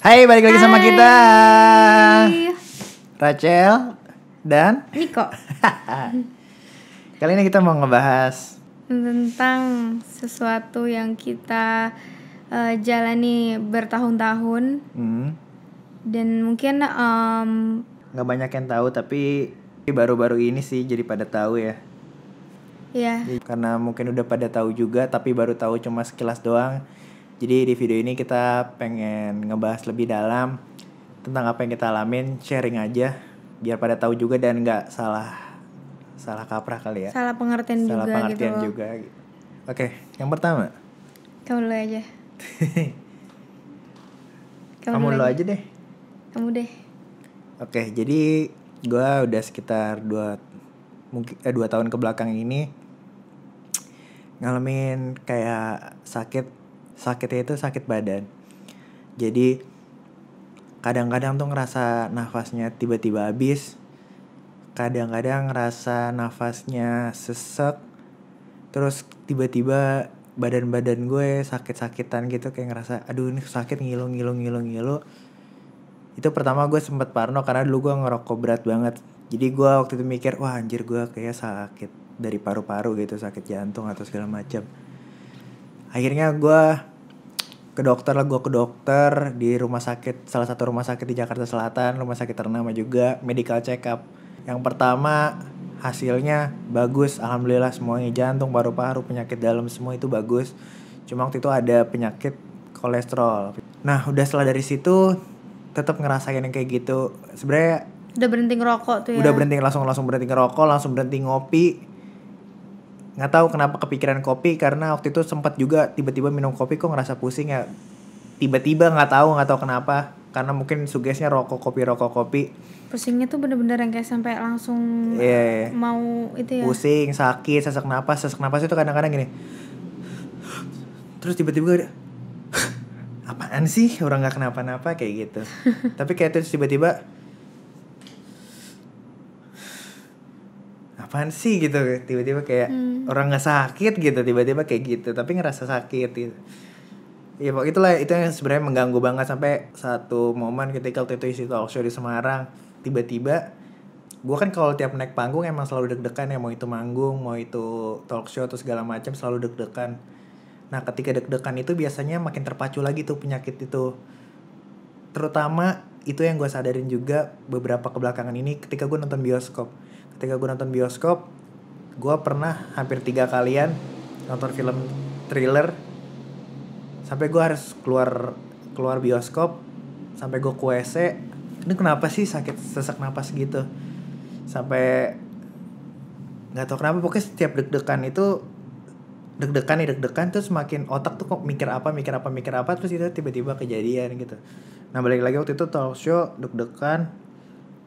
Hai, balik lagi Hai. sama kita. Rachel dan Niko. Kali ini kita mau ngebahas tentang sesuatu yang kita uh, jalani bertahun-tahun. Hmm. Dan mungkin um, nggak banyak yang tahu tapi baru-baru ini sih jadi pada tahu ya. Iya. Karena mungkin udah pada tahu juga tapi baru tahu cuma sekilas doang jadi di video ini kita pengen ngebahas lebih dalam tentang apa yang kita alamin, sharing aja biar pada tahu juga dan nggak salah salah kaprah kali ya. Salah pengertian salah juga gitu. pengertian gitu. juga. Oke, yang pertama. Kamu dulu aja. Kamu, Kamu dulu aja. aja deh. Kamu deh. Oke, jadi gue udah sekitar dua mungkin eh, dua tahun kebelakang ini ngalamin kayak sakit sakitnya itu sakit badan jadi kadang-kadang tuh ngerasa nafasnya tiba-tiba habis kadang-kadang ngerasa nafasnya sesek terus tiba-tiba badan-badan gue sakit-sakitan gitu kayak ngerasa aduh ini sakit ngilu ngilu ngilu ngilu itu pertama gue sempet parno karena dulu gue ngerokok berat banget jadi gue waktu itu mikir wah anjir gue kayak sakit dari paru-paru gitu sakit jantung atau segala macam akhirnya gue ke dokter lah gue ke dokter di rumah sakit salah satu rumah sakit di Jakarta Selatan rumah sakit ternama juga medical check up yang pertama hasilnya bagus alhamdulillah semuanya jantung paru-paru penyakit dalam semua itu bagus cuma waktu itu ada penyakit kolesterol nah udah setelah dari situ tetap ngerasain yang kayak gitu sebenarnya udah berhenti ngerokok tuh ya udah berhenti langsung langsung berhenti ngerokok langsung berhenti ngopi nggak tahu kenapa kepikiran kopi karena waktu itu sempat juga tiba-tiba minum kopi kok ngerasa pusing ya tiba-tiba nggak tahu nggak tahu kenapa karena mungkin sugesnya rokok kopi rokok kopi pusingnya tuh bener-bener yang kayak sampai langsung yeah. mau itu ya pusing sakit sesak napas sesak napas itu kadang-kadang gini terus tiba-tiba apaan sih orang nggak kenapa-napa kayak gitu tapi kayak terus tiba-tiba apaan sih gitu tiba-tiba kayak hmm. orang nggak sakit gitu tiba-tiba kayak gitu tapi ngerasa sakit gitu ya pokoknya itulah itu yang sebenarnya mengganggu banget sampai satu momen ketika waktu itu isi talk show di Semarang tiba-tiba gue kan kalau tiap naik panggung emang selalu deg-degan ya mau itu manggung mau itu talk show atau segala macam selalu deg-degan nah ketika deg-degan itu biasanya makin terpacu lagi tuh penyakit itu terutama itu yang gue sadarin juga beberapa kebelakangan ini ketika gue nonton bioskop ketika gue nonton bioskop gue pernah hampir tiga kalian nonton film thriller sampai gue harus keluar keluar bioskop sampai gue ke ini kenapa sih sakit sesak napas gitu sampai nggak tau kenapa pokoknya setiap deg-degan itu deg-degan nih deg-degan terus semakin otak tuh kok mikir apa mikir apa mikir apa terus itu tiba-tiba kejadian gitu nah balik lagi waktu itu talk show deg-degan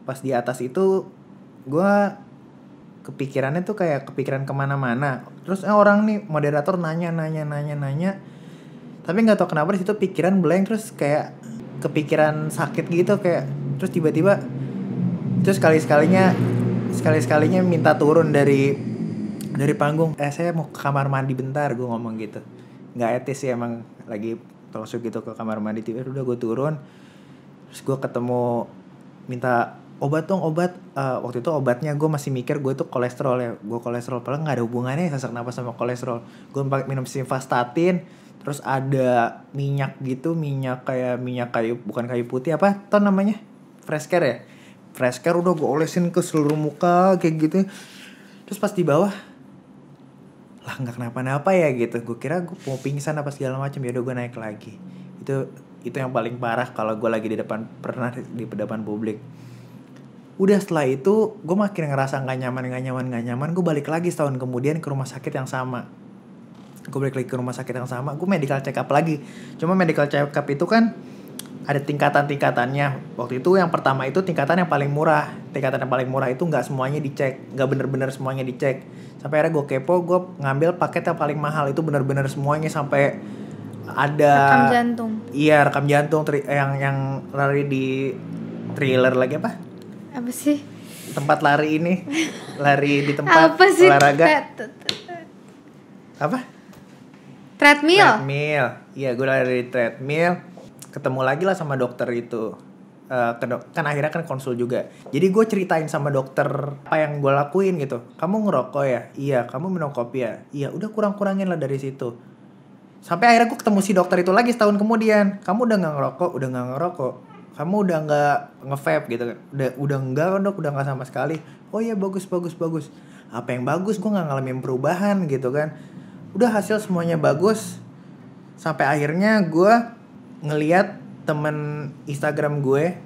pas di atas itu gue kepikirannya tuh kayak kepikiran kemana-mana terus eh, orang nih moderator nanya nanya nanya nanya tapi nggak tahu kenapa di situ pikiran blank terus kayak kepikiran sakit gitu kayak terus tiba-tiba terus sekali sekalinya sekali sekalinya minta turun dari dari panggung eh saya mau ke kamar mandi bentar gue ngomong gitu nggak etis sih emang lagi langsung gitu ke kamar mandi tiba udah gue turun terus gue ketemu minta obat dong obat uh, waktu itu obatnya gue masih mikir gue tuh kolesterol ya gue kolesterol paling nggak ada hubungannya sesak napas sama kolesterol gue pakai minum simvastatin terus ada minyak gitu minyak kayak minyak kayu bukan kayu putih apa tuh namanya fresh care ya fresh care udah gue olesin ke seluruh muka kayak gitu terus pas di bawah lah nggak kenapa-napa ya gitu gue kira gue mau pingsan apa segala macam ya udah gue naik lagi itu itu yang paling parah kalau gue lagi di depan pernah di depan publik udah setelah itu gue makin ngerasa nggak nyaman nggak nyaman nggak nyaman gue balik lagi setahun kemudian ke rumah sakit yang sama gue balik lagi ke rumah sakit yang sama gue medical check up lagi cuma medical check up itu kan ada tingkatan tingkatannya waktu itu yang pertama itu tingkatan yang paling murah tingkatan yang paling murah itu nggak semuanya dicek nggak bener-bener semuanya dicek sampai akhirnya gue kepo gue ngambil paket yang paling mahal itu bener-bener semuanya sampai ada rekam jantung iya rekam jantung yang yang lari di trailer lagi apa apa sih tempat lari ini lari di tempat apa sih? olahraga apa treadmill treadmill iya gue lari di treadmill ketemu lagi lah sama dokter itu Uh, kan akhirnya kan konsul juga jadi gue ceritain sama dokter apa yang gue lakuin gitu kamu ngerokok ya iya kamu minum kopi ya iya udah kurang kurangin lah dari situ sampai akhirnya gue ketemu si dokter itu lagi setahun kemudian kamu udah gak ngerokok udah gak ngerokok kamu udah nggak ngevap gitu kan udah udah enggak kan dok udah nggak sama sekali oh iya bagus bagus bagus apa yang bagus gue nggak ngalamin perubahan gitu kan udah hasil semuanya bagus sampai akhirnya gue ngeliat temen Instagram gue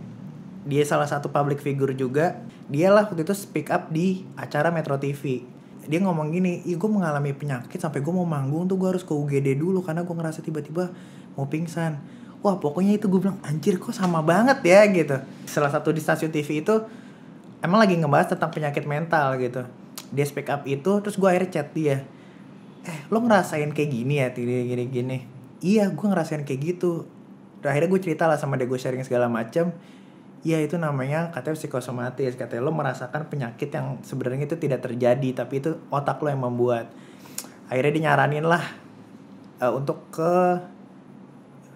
dia salah satu public figure juga dia lah waktu itu speak up di acara Metro TV dia ngomong gini, iya gue mengalami penyakit sampai gue mau manggung tuh gue harus ke UGD dulu karena gue ngerasa tiba-tiba mau pingsan wah pokoknya itu gue bilang anjir kok sama banget ya gitu salah satu di stasiun TV itu emang lagi ngebahas tentang penyakit mental gitu dia speak up itu terus gue akhirnya chat dia eh lo ngerasain kayak gini ya gini gini gini iya gue ngerasain kayak gitu terus akhirnya gue cerita lah sama dia gue sharing segala macam Iya itu namanya katanya psikosomatis katanya lo merasakan penyakit yang sebenarnya itu tidak terjadi tapi itu otak lo yang membuat akhirnya dia nyaranin lah uh, untuk ke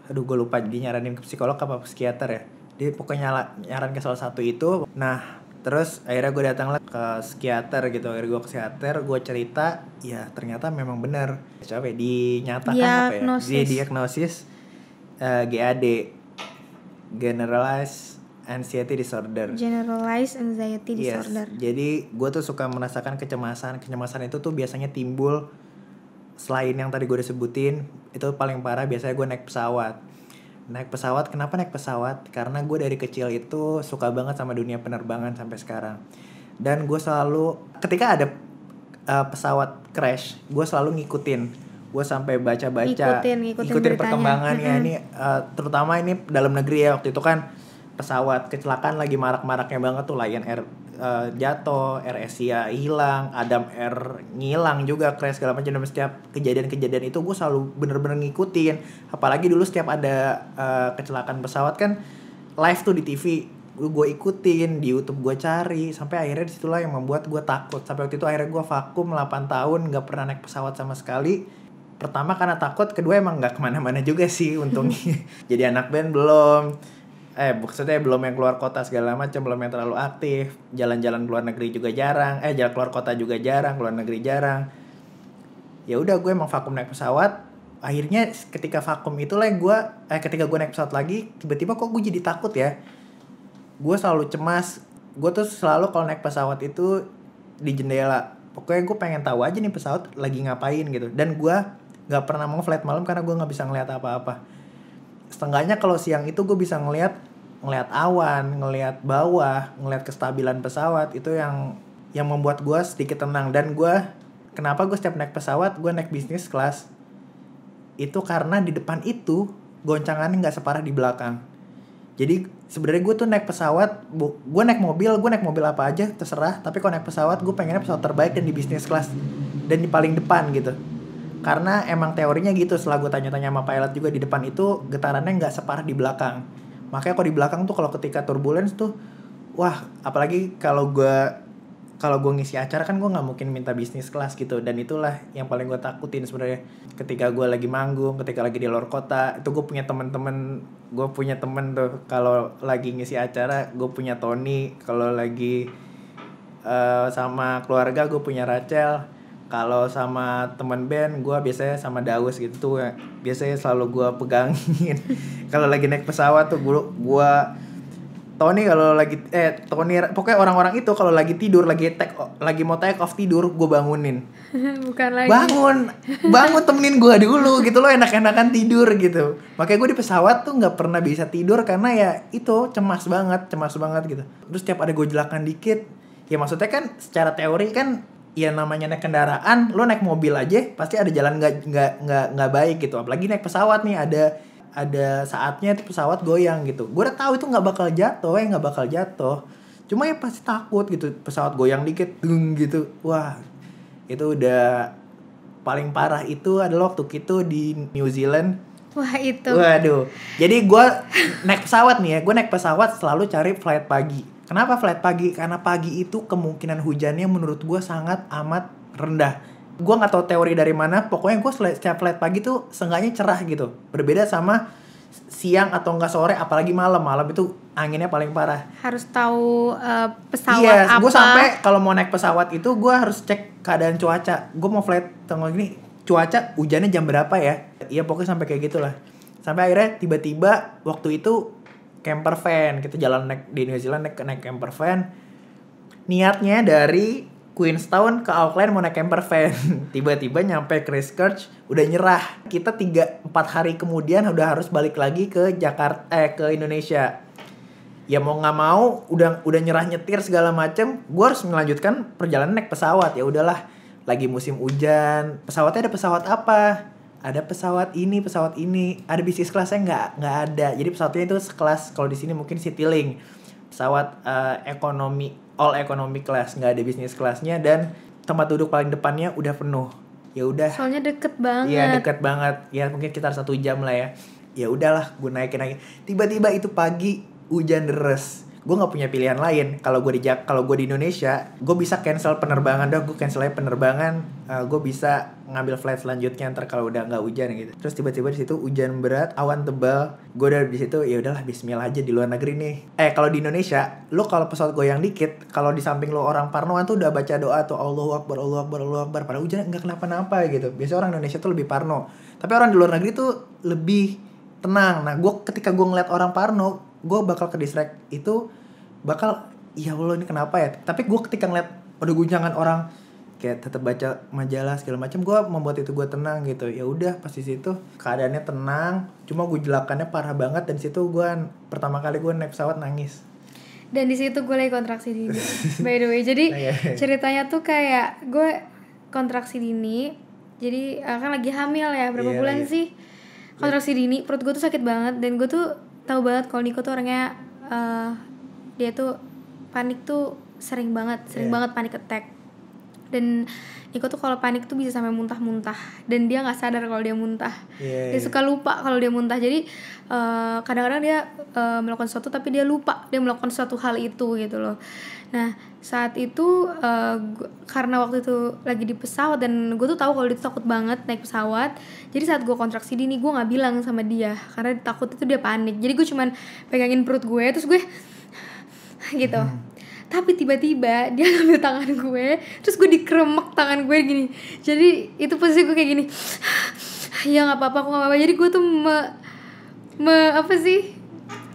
aduh gue lupa dia nyaranin ke psikolog apa psikiater ya dia pokoknya nyaran ke salah satu itu nah terus akhirnya gue datanglah ke psikiater gitu akhirnya gue ke psikiater gue cerita ya ternyata memang benar siapa ya dinyatakan diagnosis. apa ya di diagnosis uh, eh, GAD generalized anxiety disorder generalized anxiety disorder yes. jadi gue tuh suka merasakan kecemasan kecemasan itu tuh biasanya timbul selain yang tadi gue udah sebutin itu paling parah biasanya gue naik pesawat naik pesawat kenapa naik pesawat karena gue dari kecil itu suka banget sama dunia penerbangan sampai sekarang dan gue selalu ketika ada uh, pesawat crash gue selalu ngikutin gue sampai baca-baca ngikutin, ngikutin, ngikutin perkembangan ya ini uh, terutama ini dalam negeri ya waktu itu kan pesawat kecelakaan lagi marak-maraknya banget tuh Lion Air uh, jatuh, Air hilang, Adam Air ngilang juga crash segala macam dan setiap kejadian-kejadian itu gue selalu bener-bener ngikutin. Apalagi dulu setiap ada uh, kecelakaan pesawat kan live tuh di TV gue ikutin di YouTube gue cari sampai akhirnya disitulah yang membuat gue takut sampai waktu itu akhirnya gue vakum 8 tahun nggak pernah naik pesawat sama sekali pertama karena takut kedua emang nggak kemana-mana juga sih untungnya jadi anak band belum eh maksudnya belum yang keluar kota segala macam belum yang terlalu aktif jalan-jalan keluar negeri juga jarang eh jalan keluar kota juga jarang keluar negeri jarang ya udah gue emang vakum naik pesawat akhirnya ketika vakum itulah yang gue eh ketika gue naik pesawat lagi tiba-tiba kok gue jadi takut ya gue selalu cemas gue tuh selalu kalau naik pesawat itu di jendela pokoknya gue pengen tahu aja nih pesawat lagi ngapain gitu dan gue nggak pernah mau flight malam karena gue nggak bisa ngeliat apa-apa setengahnya kalau siang itu gue bisa ngelihat ngelihat awan, ngelihat bawah, ngelihat kestabilan pesawat itu yang yang membuat gue sedikit tenang dan gue kenapa gue setiap naik pesawat gue naik bisnis kelas itu karena di depan itu goncangannya nggak separah di belakang jadi sebenarnya gue tuh naik pesawat gue naik mobil gue naik mobil apa aja terserah tapi kalau naik pesawat gue pengennya pesawat terbaik dan di bisnis kelas dan di paling depan gitu karena emang teorinya gitu setelah gue tanya-tanya sama pilot juga di depan itu getarannya nggak separah di belakang makanya kok di belakang tuh kalau ketika turbulence tuh wah apalagi kalau gue kalau gue ngisi acara kan gue nggak mungkin minta bisnis kelas gitu dan itulah yang paling gue takutin sebenarnya ketika gue lagi manggung ketika lagi di luar kota itu gue punya temen-temen gue punya temen tuh kalau lagi ngisi acara gue punya Tony kalau lagi uh, sama keluarga gue punya Rachel kalau sama teman band gue biasanya sama Daus gitu tuh ya. biasanya selalu gue pegangin kalau lagi naik pesawat tuh gue gue Tony kalau lagi eh Tony pokoknya orang-orang itu kalau lagi tidur lagi tek, lagi mau take off tidur gue bangunin bukan lagi bangun bangun temenin gue dulu gitu loh enak-enakan tidur gitu makanya gue di pesawat tuh nggak pernah bisa tidur karena ya itu cemas banget cemas banget gitu terus tiap ada gue jelaskan dikit ya maksudnya kan secara teori kan ya namanya naik kendaraan lo naik mobil aja pasti ada jalan nggak nggak nggak nggak baik gitu apalagi naik pesawat nih ada ada saatnya itu pesawat goyang gitu gue udah tahu itu nggak bakal jatuh ya nggak bakal jatuh cuma ya pasti takut gitu pesawat goyang dikit dung gitu wah itu udah paling parah itu adalah waktu itu di New Zealand wah itu waduh jadi gue naik pesawat nih ya gue naik pesawat selalu cari flight pagi Kenapa flight pagi? Karena pagi itu kemungkinan hujannya menurut gue sangat amat rendah. Gue nggak tahu teori dari mana, pokoknya gue setiap flight pagi tuh seenggaknya cerah gitu. Berbeda sama siang atau enggak sore, apalagi malam. Malam itu anginnya paling parah. Harus tahu uh, pesawat yes, iya, apa. Gue sampai kalau mau naik pesawat itu gue harus cek keadaan cuaca. Gue mau flight tengok gini, cuaca hujannya jam berapa ya? Iya pokoknya sampai kayak gitulah. Sampai akhirnya tiba-tiba waktu itu camper van kita jalan naik di New Zealand naik naik camper van niatnya dari Queenstown ke Auckland mau naik camper van. Tiba-tiba nyampe Christchurch udah nyerah. Kita tiga empat hari kemudian udah harus balik lagi ke Jakarta eh ke Indonesia. Ya mau nggak mau udah udah nyerah nyetir segala macem gue harus melanjutkan perjalanan naik pesawat. Ya udahlah, lagi musim hujan, pesawatnya ada pesawat apa? ada pesawat ini pesawat ini ada bisnis kelasnya nggak nggak ada jadi pesawatnya itu sekelas kalau di sini mungkin Citylink pesawat uh, ekonomi all economy class nggak ada bisnis kelasnya dan tempat duduk paling depannya udah penuh ya udah soalnya deket banget iya deket banget ya mungkin sekitar satu jam lah ya ya udahlah gue naikin naikin tiba-tiba itu pagi hujan deres gue nggak punya pilihan lain kalau gue di kalau gue di Indonesia gue bisa cancel penerbangan dong gue cancel aja penerbangan uh, eh, gue bisa ngambil flight selanjutnya ntar kalau udah nggak hujan gitu terus tiba-tiba di situ hujan berat awan tebal gue dari di situ ya udahlah Bismillah aja di luar negeri nih eh kalau di Indonesia lo kalau pesawat gue yang dikit kalau di samping lo orang parnoan tuh udah baca doa tuh Allahu Akbar Allahu Akbar Allahu Akbar pada hujan nggak kenapa-napa gitu biasa orang Indonesia tuh lebih parno tapi orang di luar negeri tuh lebih tenang. Nah, gue ketika gue ngeliat orang parno, gue bakal ke distract itu bakal ya Allah ini kenapa ya tapi gue ketika ngeliat ada guncangan orang kayak tetap baca majalah segala macam gue membuat itu gue tenang gitu ya udah pasti situ keadaannya tenang cuma gue jelakannya parah banget dan situ gue pertama kali gue naik pesawat nangis dan di situ gue lagi kontraksi dini by the way jadi iya, iya, iya. ceritanya tuh kayak gue kontraksi dini jadi eh, kan lagi hamil ya berapa yeah, bulan yeah. sih kontraksi dini perut gue tuh sakit banget dan gue tuh tahu banget kalau Niko tuh orangnya uh, dia tuh panik tuh sering banget sering yeah. banget panik attack dan Niko tuh kalau panik tuh bisa sampai muntah-muntah dan dia nggak sadar kalau dia muntah yeah, dia iya. suka lupa kalau dia muntah jadi eh, kadang-kadang uh, dia uh, melakukan sesuatu tapi dia lupa dia melakukan suatu hal itu gitu loh nah saat itu uh, gua, karena waktu itu lagi di pesawat dan gue tuh tahu kalau dia takut banget naik pesawat jadi saat gue kontraksi dini gue nggak bilang sama dia karena takut itu dia panik jadi gue cuman pegangin perut gue terus gue gitu hmm. tapi tiba-tiba dia ngambil tangan gue terus gue dikeremek tangan gue gini jadi itu posisi gue kayak gini ya nggak apa-apa aku nggak apa-apa jadi gue tuh me, me apa sih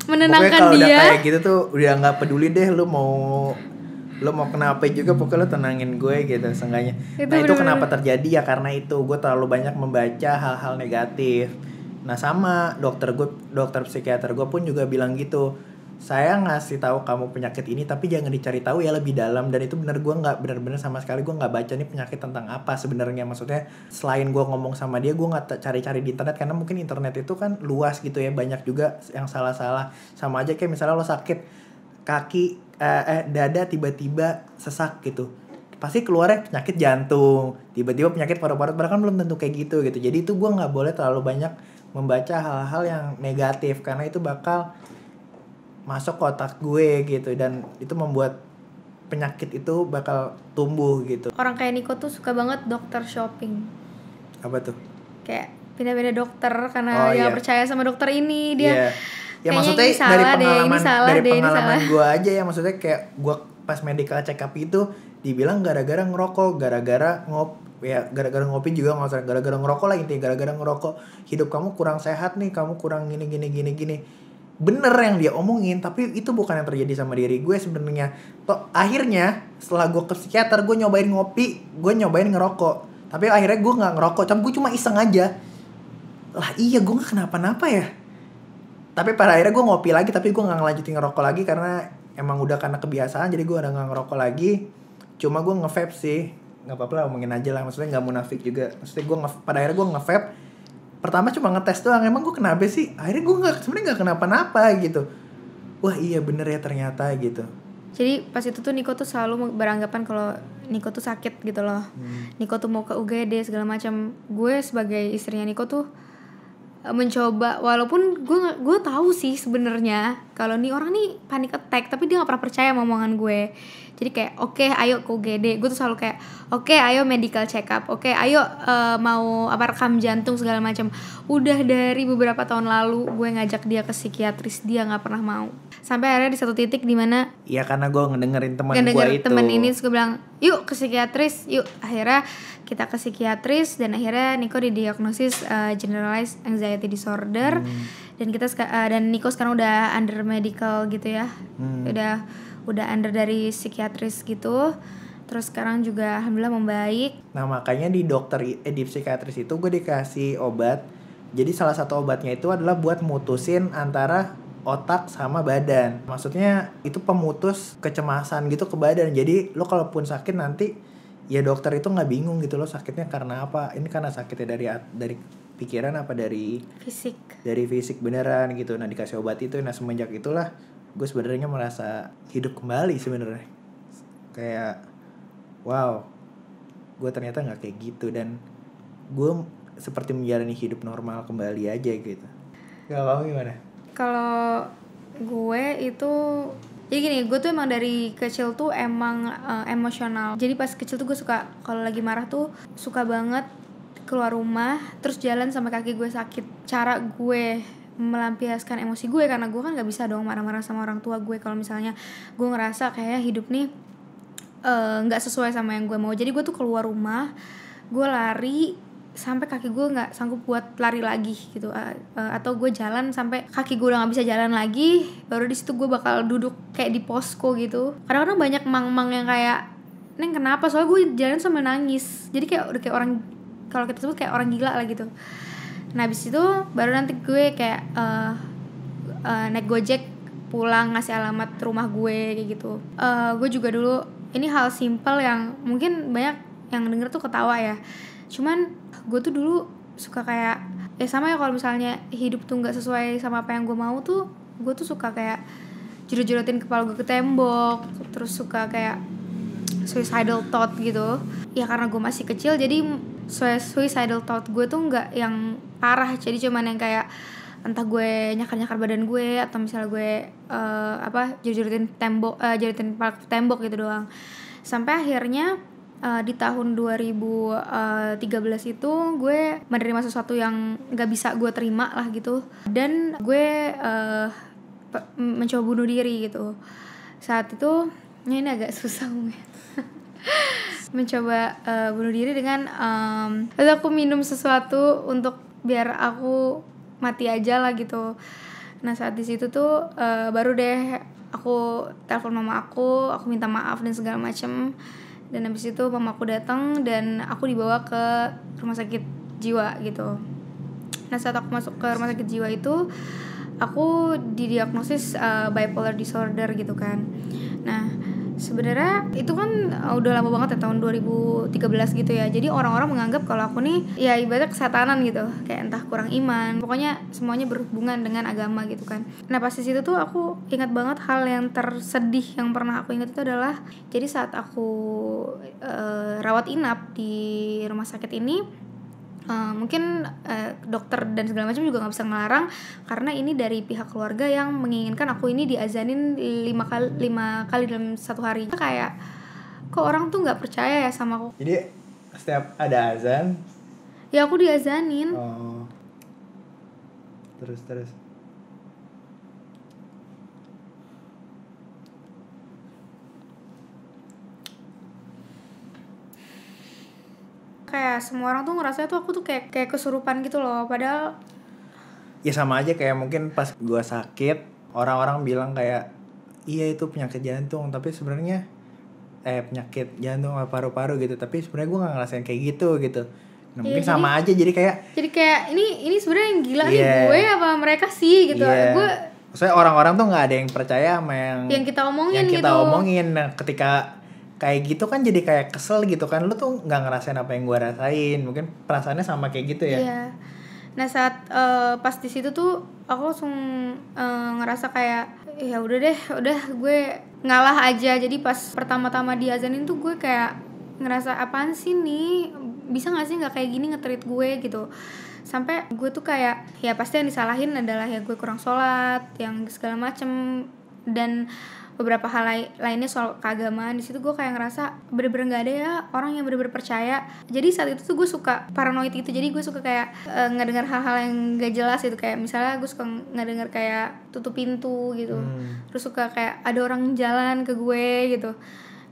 menenangkan dia kayak gitu tuh udah nggak peduli deh lu mau lo mau kenapa juga pokoknya lo tenangin gue gitu seenggaknya nah itu kenapa terjadi ya karena itu gue terlalu banyak membaca hal-hal negatif nah sama dokter gue dokter psikiater gue pun juga bilang gitu saya ngasih tahu kamu penyakit ini tapi jangan dicari tahu ya lebih dalam dan itu benar gue nggak benar-benar sama sekali gue nggak baca nih penyakit tentang apa sebenarnya maksudnya selain gue ngomong sama dia gue nggak cari-cari di internet karena mungkin internet itu kan luas gitu ya banyak juga yang salah-salah sama aja kayak misalnya lo sakit kaki eh, eh dada tiba-tiba sesak gitu pasti keluarnya penyakit jantung tiba-tiba penyakit paru-paru padahal kan belum tentu kayak gitu gitu jadi itu gue nggak boleh terlalu banyak membaca hal-hal yang negatif karena itu bakal masuk otak gue gitu dan itu membuat penyakit itu bakal tumbuh gitu orang kayak Niko tuh suka banget dokter shopping apa tuh kayak pindah-pindah dokter karena oh, dia yeah. percaya sama dokter ini dia yeah ya Kayaknya maksudnya dari pengalaman deh, dari deh, pengalaman gue aja ya maksudnya kayak gue pas medical check up itu dibilang gara-gara ngerokok gara-gara ngop ya gara-gara ngopi juga nggak usah gara-gara ngerokok lah intinya gara-gara ngerokok hidup kamu kurang sehat nih kamu kurang gini gini gini gini bener yang dia omongin tapi itu bukan yang terjadi sama diri gue sebenarnya toh akhirnya setelah gue ke psikiater gue nyobain ngopi gue nyobain ngerokok tapi akhirnya gue nggak ngerokok cuma gue cuma iseng aja lah iya gue nggak kenapa-napa ya tapi pada akhirnya gue ngopi lagi tapi gue nggak ngelanjutin ngerokok lagi karena emang udah karena kebiasaan jadi gue udah nggak ngerokok lagi cuma gue ngevape sih nggak apa-apa lah mungkin aja lah maksudnya nggak munafik juga maksudnya gue pada akhirnya gue ngevape pertama cuma ngetes doang emang gue kenapa sih akhirnya gue nggak sebenarnya nggak kenapa-napa gitu wah iya bener ya ternyata gitu jadi pas itu tuh Niko tuh selalu beranggapan kalau Niko tuh sakit gitu loh hmm. Niko tuh mau ke UGD segala macam gue sebagai istrinya Niko tuh Eh, mencoba walaupun gue gue tahu sih sebenarnya kalau nih orang nih panik attack tapi dia gak pernah percaya sama omongan gue jadi kayak oke okay, ayo ke UGD gue tuh selalu kayak oke okay, ayo medical check up oke okay, ayo uh, mau apa rekam jantung segala macam udah dari beberapa tahun lalu gue ngajak dia ke psikiatris dia nggak pernah mau sampai akhirnya di satu titik di mana ya karena gue ngedengerin teman gue itu temen ini gue bilang yuk ke psikiatris yuk akhirnya kita ke psikiatris dan akhirnya Niko didiagnosis uh, generalized anxiety disorder hmm. dan kita uh, dan Niko sekarang udah under medical gitu ya hmm. udah udah under dari psikiatris gitu terus sekarang juga alhamdulillah membaik nah makanya di dokter eh, di psikiatris itu gue dikasih obat jadi salah satu obatnya itu adalah buat mutusin antara otak sama badan. Maksudnya itu pemutus kecemasan gitu ke badan. Jadi lo kalaupun sakit nanti ya dokter itu nggak bingung gitu lo sakitnya karena apa? Ini karena sakitnya dari dari pikiran apa dari fisik. Dari fisik beneran gitu. Nah, dikasih obat itu nah semenjak itulah gue sebenarnya merasa hidup kembali sebenarnya. Kayak wow. Gue ternyata nggak kayak gitu dan gue seperti menjalani hidup normal kembali aja gitu. Gak tau gimana? kalau gue itu jadi ya gini gue tuh emang dari kecil tuh emang uh, emosional jadi pas kecil tuh gue suka kalau lagi marah tuh suka banget keluar rumah terus jalan sampai kaki gue sakit cara gue melampiaskan emosi gue karena gue kan nggak bisa dong marah-marah sama orang tua gue kalau misalnya gue ngerasa kayak hidup nih nggak eh, uh, sesuai sama yang gue mau jadi gue tuh keluar rumah gue lari sampai kaki gue nggak sanggup buat lari lagi gitu uh, uh, atau gue jalan sampai kaki gue udah nggak bisa jalan lagi baru di situ gue bakal duduk kayak di posko gitu kadang-kadang banyak mang-mang yang kayak neng kenapa soalnya gue jalan sambil nangis jadi kayak udah kayak orang kalau kita sebut kayak orang gila lah gitu nah abis itu baru nanti gue kayak uh, uh, naik gojek pulang ngasih alamat rumah gue kayak gitu uh, gue juga dulu ini hal simple yang mungkin banyak yang denger tuh ketawa ya cuman gue tuh dulu suka kayak ya sama ya kalau misalnya hidup tuh nggak sesuai sama apa yang gue mau tuh gue tuh suka kayak jurut-jurutin kepala gue ke tembok terus suka kayak suicidal thought gitu ya karena gue masih kecil jadi suicidal thought gue tuh nggak yang parah jadi cuman yang kayak entah gue nyakar-nyakar badan gue atau misalnya gue uh, apa jurut-jurutin tembok uh, eh, jurutin kepala ke tembok gitu doang sampai akhirnya uh, di tahun 2013 eh, itu gue menerima sesuatu yang gak bisa gue terima lah gitu dan gue uh, mencoba bunuh diri gitu saat itu ya ini agak susah mencoba uh, bunuh diri dengan um, aku minum sesuatu untuk biar aku mati aja lah gitu nah saat di situ tuh uh, baru deh aku telepon mama aku aku minta maaf dan segala macem dan habis itu mamaku datang dan aku dibawa ke rumah sakit jiwa gitu nah saat aku masuk ke rumah sakit jiwa itu aku didiagnosis uh, bipolar disorder gitu kan nah sebenarnya itu kan uh, udah lama banget ya tahun 2013 gitu ya jadi orang-orang menganggap kalau aku nih ya ibaratnya kesetanan gitu kayak entah kurang iman pokoknya semuanya berhubungan dengan agama gitu kan nah pas situ tuh aku ingat banget hal yang tersedih yang pernah aku ingat itu adalah jadi saat aku uh, rawat inap di rumah sakit ini uh, mungkin uh, dokter dan segala macam juga nggak bisa ngelarang karena ini dari pihak keluarga yang menginginkan aku ini diazanin lima kali lima kali dalam satu hari kayak kok orang tuh nggak percaya ya sama aku jadi setiap ada azan ya aku diazanin oh terus terus kayak semua orang tuh ngerasa tuh aku tuh kayak kayak kesurupan gitu loh padahal ya sama aja kayak mungkin pas gua sakit orang-orang bilang kayak iya itu penyakit jantung tapi sebenarnya eh penyakit jantung paru-paru gitu tapi sebenarnya gua nggak ngerasain kayak gitu gitu nah, iya, mungkin ya, sama jadi, aja jadi kayak jadi kayak ini ini sebenarnya yang gila yeah. nih iya. gue apa mereka sih gitu yeah. gue Maksudnya orang-orang tuh nggak ada yang percaya sama yang yang kita omongin yang kita gitu. omongin nah, ketika kayak gitu kan jadi kayak kesel gitu kan lu tuh nggak ngerasain apa yang gue rasain mungkin perasaannya sama kayak gitu ya iya. nah saat uh, pas di situ tuh aku langsung uh, ngerasa kayak ya udah deh udah gue ngalah aja jadi pas pertama-tama diazanin tuh gue kayak ngerasa apaan sih nih bisa gak sih nggak kayak gini ngetrit gue gitu sampai gue tuh kayak ya pasti yang disalahin adalah ya gue kurang sholat yang segala macem dan beberapa hal lai lainnya soal keagamaan di situ gue kayak ngerasa bener-bener nggak -bener ada ya orang yang bener-bener percaya jadi saat itu tuh gue suka paranoid itu jadi gue suka kayak nggak eh, ngedengar hal-hal yang gak jelas itu kayak misalnya gue suka ngedengar kayak tutup pintu gitu hmm. terus suka kayak ada orang jalan ke gue gitu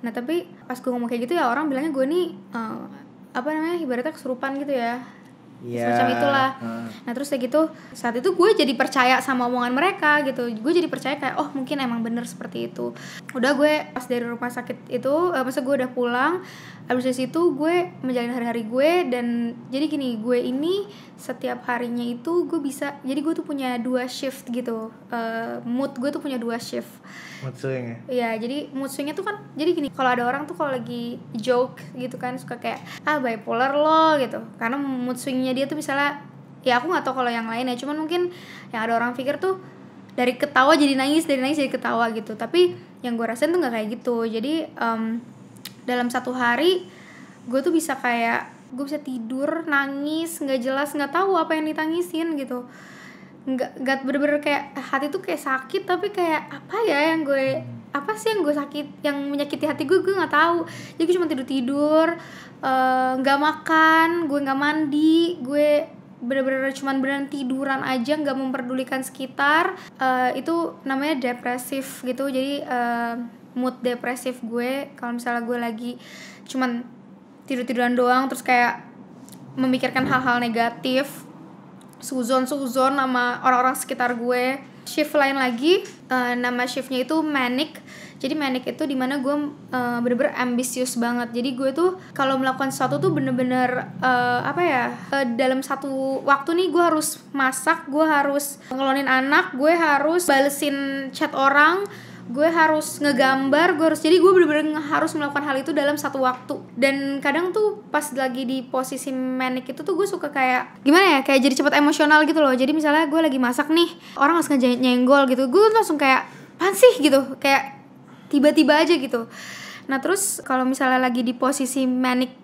nah tapi pas gue ngomong kayak gitu ya orang bilangnya gue nih uh, apa namanya ibaratnya kesurupan gitu ya yeah. semacam itulah hmm. nah terus kayak gitu saat itu gue jadi percaya sama omongan mereka gitu gue jadi percaya kayak oh mungkin emang bener seperti itu udah gue pas dari rumah sakit itu eh, masa gue udah pulang abis dari situ gue menjalani hari-hari gue dan jadi gini gue ini setiap harinya itu gue bisa jadi gue tuh punya dua shift gitu uh, mood gue tuh punya dua shift mood swing ya iya jadi mood swingnya tuh kan jadi gini kalau ada orang tuh kalau lagi joke gitu kan suka kayak ah bipolar lo gitu karena mood swingnya dia tuh misalnya ya aku nggak tau kalau yang lain ya cuman mungkin yang ada orang pikir tuh dari ketawa jadi nangis dari nangis jadi ketawa gitu tapi yang gue rasain tuh nggak kayak gitu jadi um, dalam satu hari gue tuh bisa kayak gue bisa tidur nangis nggak jelas nggak tahu apa yang ditangisin gitu nggak nggak bener-bener kayak hati tuh kayak sakit tapi kayak apa ya yang gue apa sih yang gue sakit yang menyakiti hati gue gue nggak tahu jadi gue cuma tidur tidur eh, nggak uh, makan gue nggak mandi gue bener-bener cuman beneran tiduran aja nggak memperdulikan sekitar uh, itu namanya depresif gitu jadi uh, mood depresif gue kalau misalnya gue lagi cuman tidur-tiduran doang terus kayak memikirkan hal-hal negatif suzon suzon nama orang-orang sekitar gue shift lain lagi uh, nama shiftnya itu manic jadi manic itu dimana gue uh, bener-bener ambisius banget jadi gue tuh kalau melakukan sesuatu tuh bener-bener uh, apa ya uh, dalam satu waktu nih gue harus masak gue harus ngelonin anak gue harus balesin chat orang gue harus ngegambar gue harus jadi gue bener-bener harus melakukan hal itu dalam satu waktu dan kadang tuh pas lagi di posisi manic itu tuh gue suka kayak gimana ya kayak jadi cepet emosional gitu loh jadi misalnya gue lagi masak nih orang harus ngejahit nyenggol gitu gue langsung kayak pan sih gitu kayak tiba-tiba aja gitu nah terus kalau misalnya lagi di posisi manic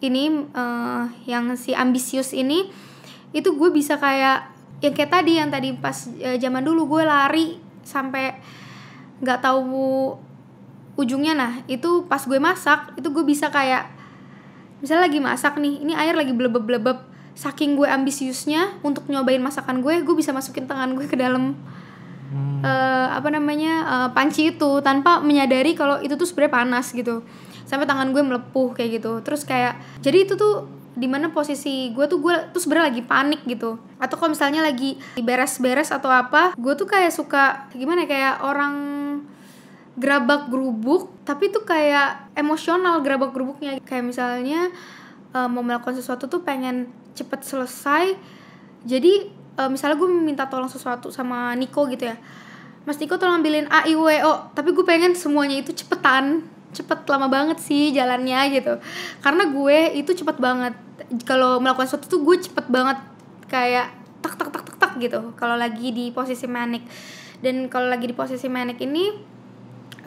ini uh, yang si ambisius ini itu gue bisa kayak yang kayak tadi yang tadi pas uh, zaman dulu gue lari sampai nggak tahu ujungnya nah itu pas gue masak itu gue bisa kayak misalnya lagi masak nih ini air lagi blebeb-blebeb saking gue ambisiusnya untuk nyobain masakan gue gue bisa masukin tangan gue ke dalam hmm. uh, apa namanya uh, panci itu tanpa menyadari kalau itu tuh sebenarnya panas gitu sampai tangan gue melepuh kayak gitu terus kayak jadi itu tuh di mana posisi gue tuh gue tuh sebenarnya lagi panik gitu atau kalau misalnya lagi beres-beres atau apa gue tuh kayak suka gimana ya, kayak orang gerabak gerubuk tapi tuh kayak emosional gerabak gerubuknya kayak misalnya uh, mau melakukan sesuatu tuh pengen cepet selesai jadi uh, misalnya gue minta tolong sesuatu sama Niko gitu ya Mas Niko tolong ambilin A I W O tapi gue pengen semuanya itu cepetan cepet lama banget sih jalannya gitu karena gue itu cepet banget kalau melakukan sesuatu tuh gue cepet banget kayak tak tak tak tak tak gitu kalau lagi di posisi manik dan kalau lagi di posisi manik ini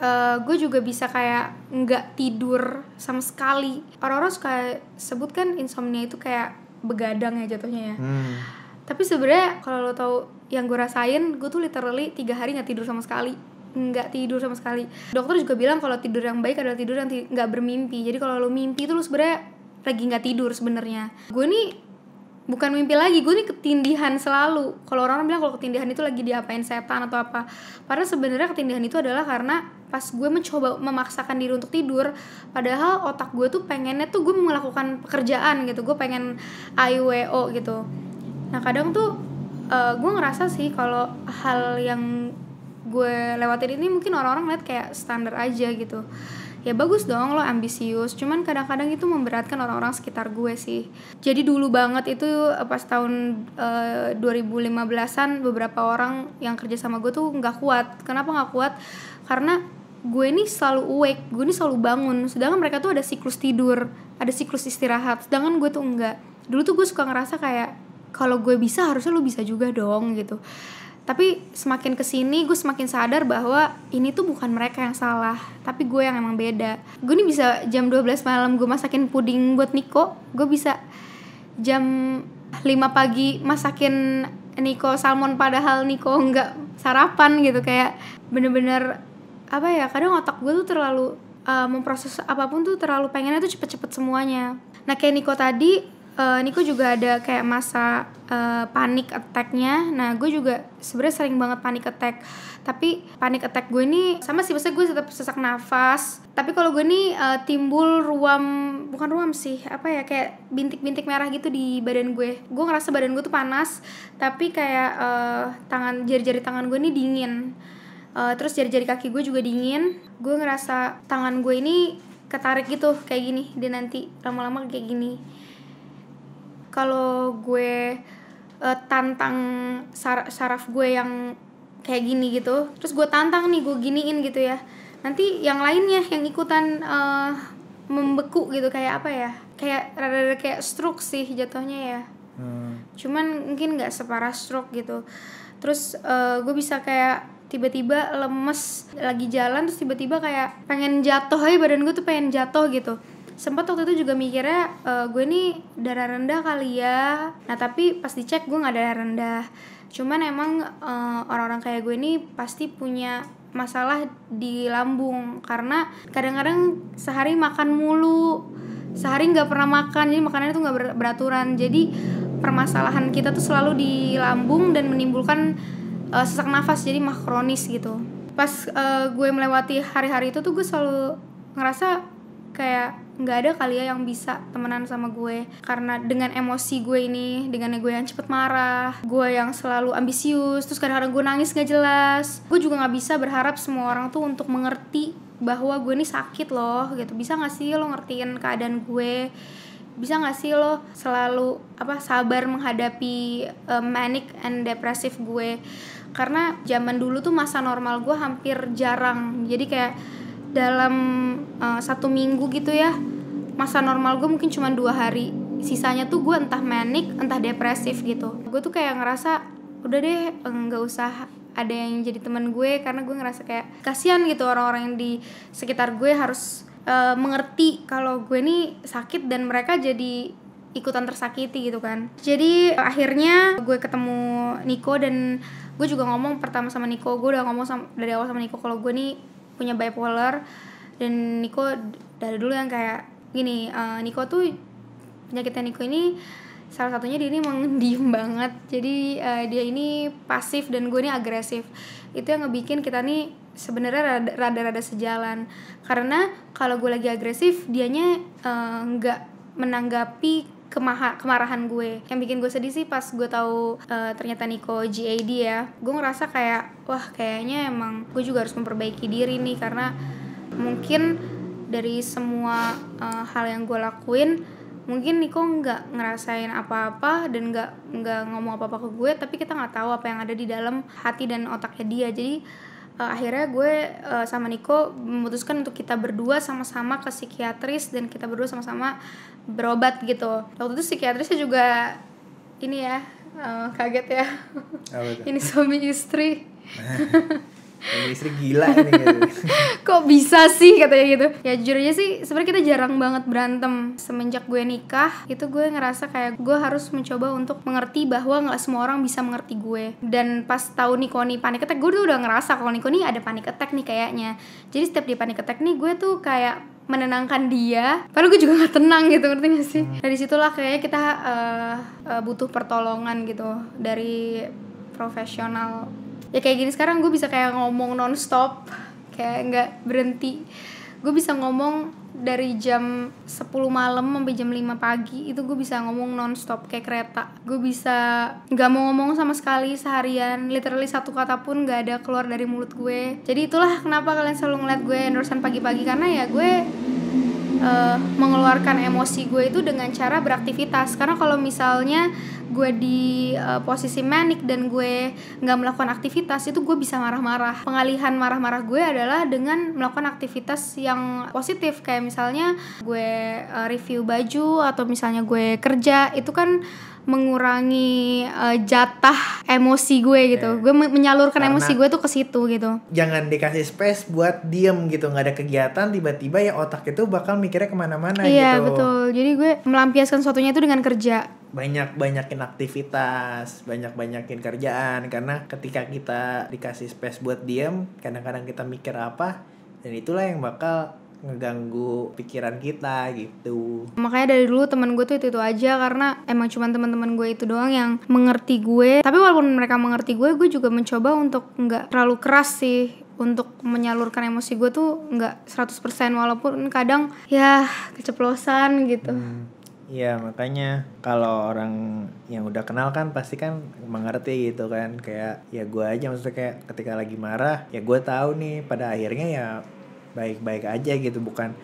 uh, eh, gue juga bisa kayak nggak tidur sama sekali orang-orang suka sebut kan insomnia itu kayak begadang ya jatuhnya ya hmm. tapi sebenarnya kalau lo tau yang gue rasain gue tuh literally tiga hari nggak tidur sama sekali nggak tidur sama sekali dokter juga bilang kalau tidur yang baik adalah tidur yang nggak bermimpi jadi kalau lo mimpi tuh lo sebenarnya lagi nggak tidur sebenarnya gue nih bukan mimpi lagi gue nih ketindihan selalu kalau orang, orang bilang kalau ketindihan itu lagi diapain setan atau apa padahal sebenarnya ketindihan itu adalah karena pas gue mencoba memaksakan diri untuk tidur padahal otak gue tuh pengennya tuh gue melakukan pekerjaan gitu gue pengen IWO gitu nah kadang tuh uh, gue ngerasa sih kalau hal yang gue lewatin ini mungkin orang-orang lihat kayak standar aja gitu ya bagus dong lo ambisius cuman kadang-kadang itu memberatkan orang-orang sekitar gue sih jadi dulu banget itu eh, pas tahun uh, eh, 2015an beberapa orang yang kerja sama gue tuh nggak kuat kenapa nggak kuat karena gue nih selalu awake gue nih selalu bangun sedangkan mereka tuh ada siklus tidur ada siklus istirahat sedangkan gue tuh enggak dulu tuh gue suka ngerasa kayak kalau gue bisa harusnya lu bisa juga dong gitu tapi semakin kesini gue semakin sadar bahwa ini tuh bukan mereka yang salah tapi gue yang emang beda gue nih bisa jam 12 malam gue masakin puding buat Niko gue bisa jam 5 pagi masakin Niko salmon padahal Niko enggak sarapan gitu kayak bener-bener apa ya kadang otak gue tuh terlalu uh, memproses apapun tuh terlalu pengennya tuh cepet-cepet semuanya nah kayak Niko tadi uh, Niko juga ada kayak masa uh, eh, panik attacknya nah gue juga sebenarnya sering banget panik attack tapi panik attack gue ini sama sih biasanya gue tetap sesak nafas tapi kalau gue ini uh, timbul ruam bukan ruam sih apa ya kayak bintik-bintik merah gitu di badan gue gue ngerasa badan gue tuh panas tapi kayak uh, tangan jari-jari tangan gue ini dingin uh, terus jari-jari kaki gue juga dingin gue ngerasa tangan gue ini ketarik gitu kayak gini dia nanti lama-lama kayak gini kalau gue uh, tantang saraf gue yang kayak gini gitu terus gue tantang nih gue giniin gitu ya nanti yang lainnya yang ikutan uh, membeku gitu kayak apa ya kayak rada-rada kayak stroke sih jatuhnya ya hmm. cuman mungkin nggak separah stroke gitu terus uh, gue bisa kayak tiba-tiba lemes lagi jalan terus tiba-tiba kayak pengen jatuh aja badan gue tuh pengen jatuh gitu sempat waktu itu juga mikirnya uh, eh, gue nih darah rendah kali ya nah tapi pas dicek gue nggak darah rendah cuman emang uh, orang-orang kayak gue ini pasti punya masalah di lambung karena kadang-kadang sehari makan mulu sehari nggak pernah makan jadi makanannya tuh nggak beraturan jadi permasalahan kita tuh selalu di lambung dan menimbulkan uh, sesak nafas jadi makronis gitu pas uh, gue melewati hari-hari itu tuh gue selalu ngerasa kayak nggak ada kali ya yang bisa temenan sama gue karena dengan emosi gue ini dengan gue yang cepet marah gue yang selalu ambisius terus kadang-kadang gue nangis nggak jelas gue juga nggak bisa berharap semua orang tuh untuk mengerti bahwa gue ini sakit loh gitu bisa nggak sih lo ngertiin keadaan gue bisa nggak sih lo selalu apa sabar menghadapi uh, manic and depressive gue karena zaman dulu tuh masa normal gue hampir jarang jadi kayak dalam uh, satu minggu gitu ya masa normal gue mungkin cuma dua hari sisanya tuh gue entah manic entah depresif gitu gue tuh kayak ngerasa udah deh eh, nggak usah ada yang jadi teman gue karena gue ngerasa kayak kasihan gitu orang-orang yang di sekitar gue harus uh, mengerti kalau gue nih sakit dan mereka jadi ikutan tersakiti gitu kan jadi akhirnya gue ketemu Niko dan gue juga ngomong pertama sama Niko gue udah ngomong sama, dari awal sama Niko kalau gue nih punya bipolar dan Niko dari dulu yang kayak gini uh, Niko tuh penyakitnya Niko ini salah satunya dia ini emang diem banget jadi uh, dia ini pasif dan gue ini agresif itu yang ngebikin kita nih sebenarnya rada-rada sejalan karena kalau gue lagi agresif dianya eh, nggak uh, menanggapi kemaha kemarahan gue yang bikin gue sedih sih pas gue tahu uh, ternyata niko GAD ya gue ngerasa kayak wah kayaknya emang gue juga harus memperbaiki diri nih karena mungkin dari semua uh, hal yang gue lakuin mungkin Niko nggak ngerasain apa-apa dan nggak nggak ngomong apa-apa ke gue tapi kita nggak tahu apa yang ada di dalam hati dan otaknya dia jadi uh, akhirnya gue uh, sama Niko memutuskan untuk kita berdua sama-sama ke psikiatris dan kita berdua sama-sama berobat gitu waktu itu psikiatrisnya juga ini ya uh, kaget ya ini suami istri Ini istri gila nih gitu. Kok bisa sih katanya gitu. Ya jujur aja sih sebenarnya kita jarang banget berantem. Semenjak gue nikah, itu gue ngerasa kayak gue harus mencoba untuk mengerti bahwa nggak semua orang bisa mengerti gue. Dan pas tahu Niko nih panik attack, gue tuh udah ngerasa kalau Niko nih ada panik attack nih kayaknya. Jadi setiap dia panik attack nih gue tuh kayak menenangkan dia padahal gue juga gak tenang gitu ngerti gak sih hmm. dari situlah kayaknya kita uh, uh, butuh pertolongan gitu dari profesional ya kayak gini sekarang gue bisa kayak ngomong nonstop kayak nggak berhenti gue bisa ngomong dari jam 10 malam sampai jam 5 pagi itu gue bisa ngomong nonstop kayak kereta gue bisa nggak mau ngomong sama sekali seharian literally satu kata pun nggak ada keluar dari mulut gue jadi itulah kenapa kalian selalu ngeliat gue endorsean pagi-pagi karena ya gue uh, mengeluarkan emosi gue itu dengan cara beraktivitas karena kalau misalnya gue di uh, posisi manik dan gue nggak melakukan aktivitas itu gue bisa marah-marah pengalihan marah-marah gue adalah dengan melakukan aktivitas yang positif kayak misalnya gue uh, review baju atau misalnya gue kerja itu kan mengurangi uh, jatah emosi gue gitu. Yeah. Gue menyalurkan emosi gue tuh ke situ gitu. Jangan dikasih space buat diem gitu, nggak ada kegiatan. Tiba-tiba ya otak itu bakal mikirnya kemana-mana yeah, gitu. Iya betul. Jadi gue melampiaskan suatunya itu dengan kerja banyak banyakin aktivitas banyak banyakin kerjaan karena ketika kita dikasih space buat diem kadang-kadang kita mikir apa dan itulah yang bakal ngeganggu pikiran kita gitu makanya dari dulu teman gue tuh itu itu aja karena emang cuma teman-teman gue itu doang yang mengerti gue tapi walaupun mereka mengerti gue gue juga mencoba untuk nggak terlalu keras sih untuk menyalurkan emosi gue tuh nggak 100% walaupun kadang ya keceplosan gitu hmm. Iya makanya kalau orang yang udah kenal kan pasti kan mengerti gitu kan kayak ya gue aja maksudnya kayak ketika lagi marah ya gue tahu nih pada akhirnya ya baik-baik aja gitu bukan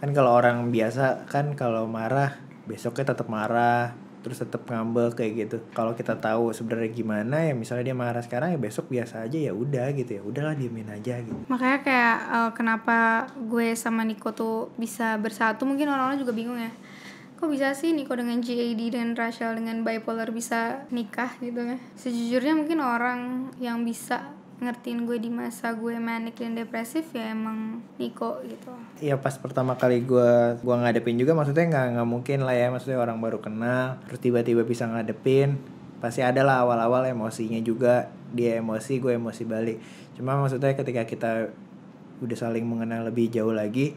kan kalau orang biasa kan kalau marah besoknya tetap marah terus tetap ngambek kayak gitu kalau kita tahu sebenarnya gimana ya misalnya dia marah sekarang ya besok biasa aja ya udah gitu ya udahlah diemin aja gitu makanya kayak uh, kenapa gue sama Niko tuh bisa bersatu mungkin orang-orang juga bingung ya kok bisa sih Niko dengan GAD dan Rachel dengan bipolar bisa nikah gitu ya sejujurnya mungkin orang yang bisa ngertiin gue di masa gue manic dan depresif ya emang Niko gitu Iya pas pertama kali gue gue ngadepin juga maksudnya nggak nggak mungkin lah ya maksudnya orang baru kenal terus tiba-tiba bisa ngadepin pasti ada lah awal-awal emosinya juga dia emosi gue emosi balik cuma maksudnya ketika kita udah saling mengenal lebih jauh lagi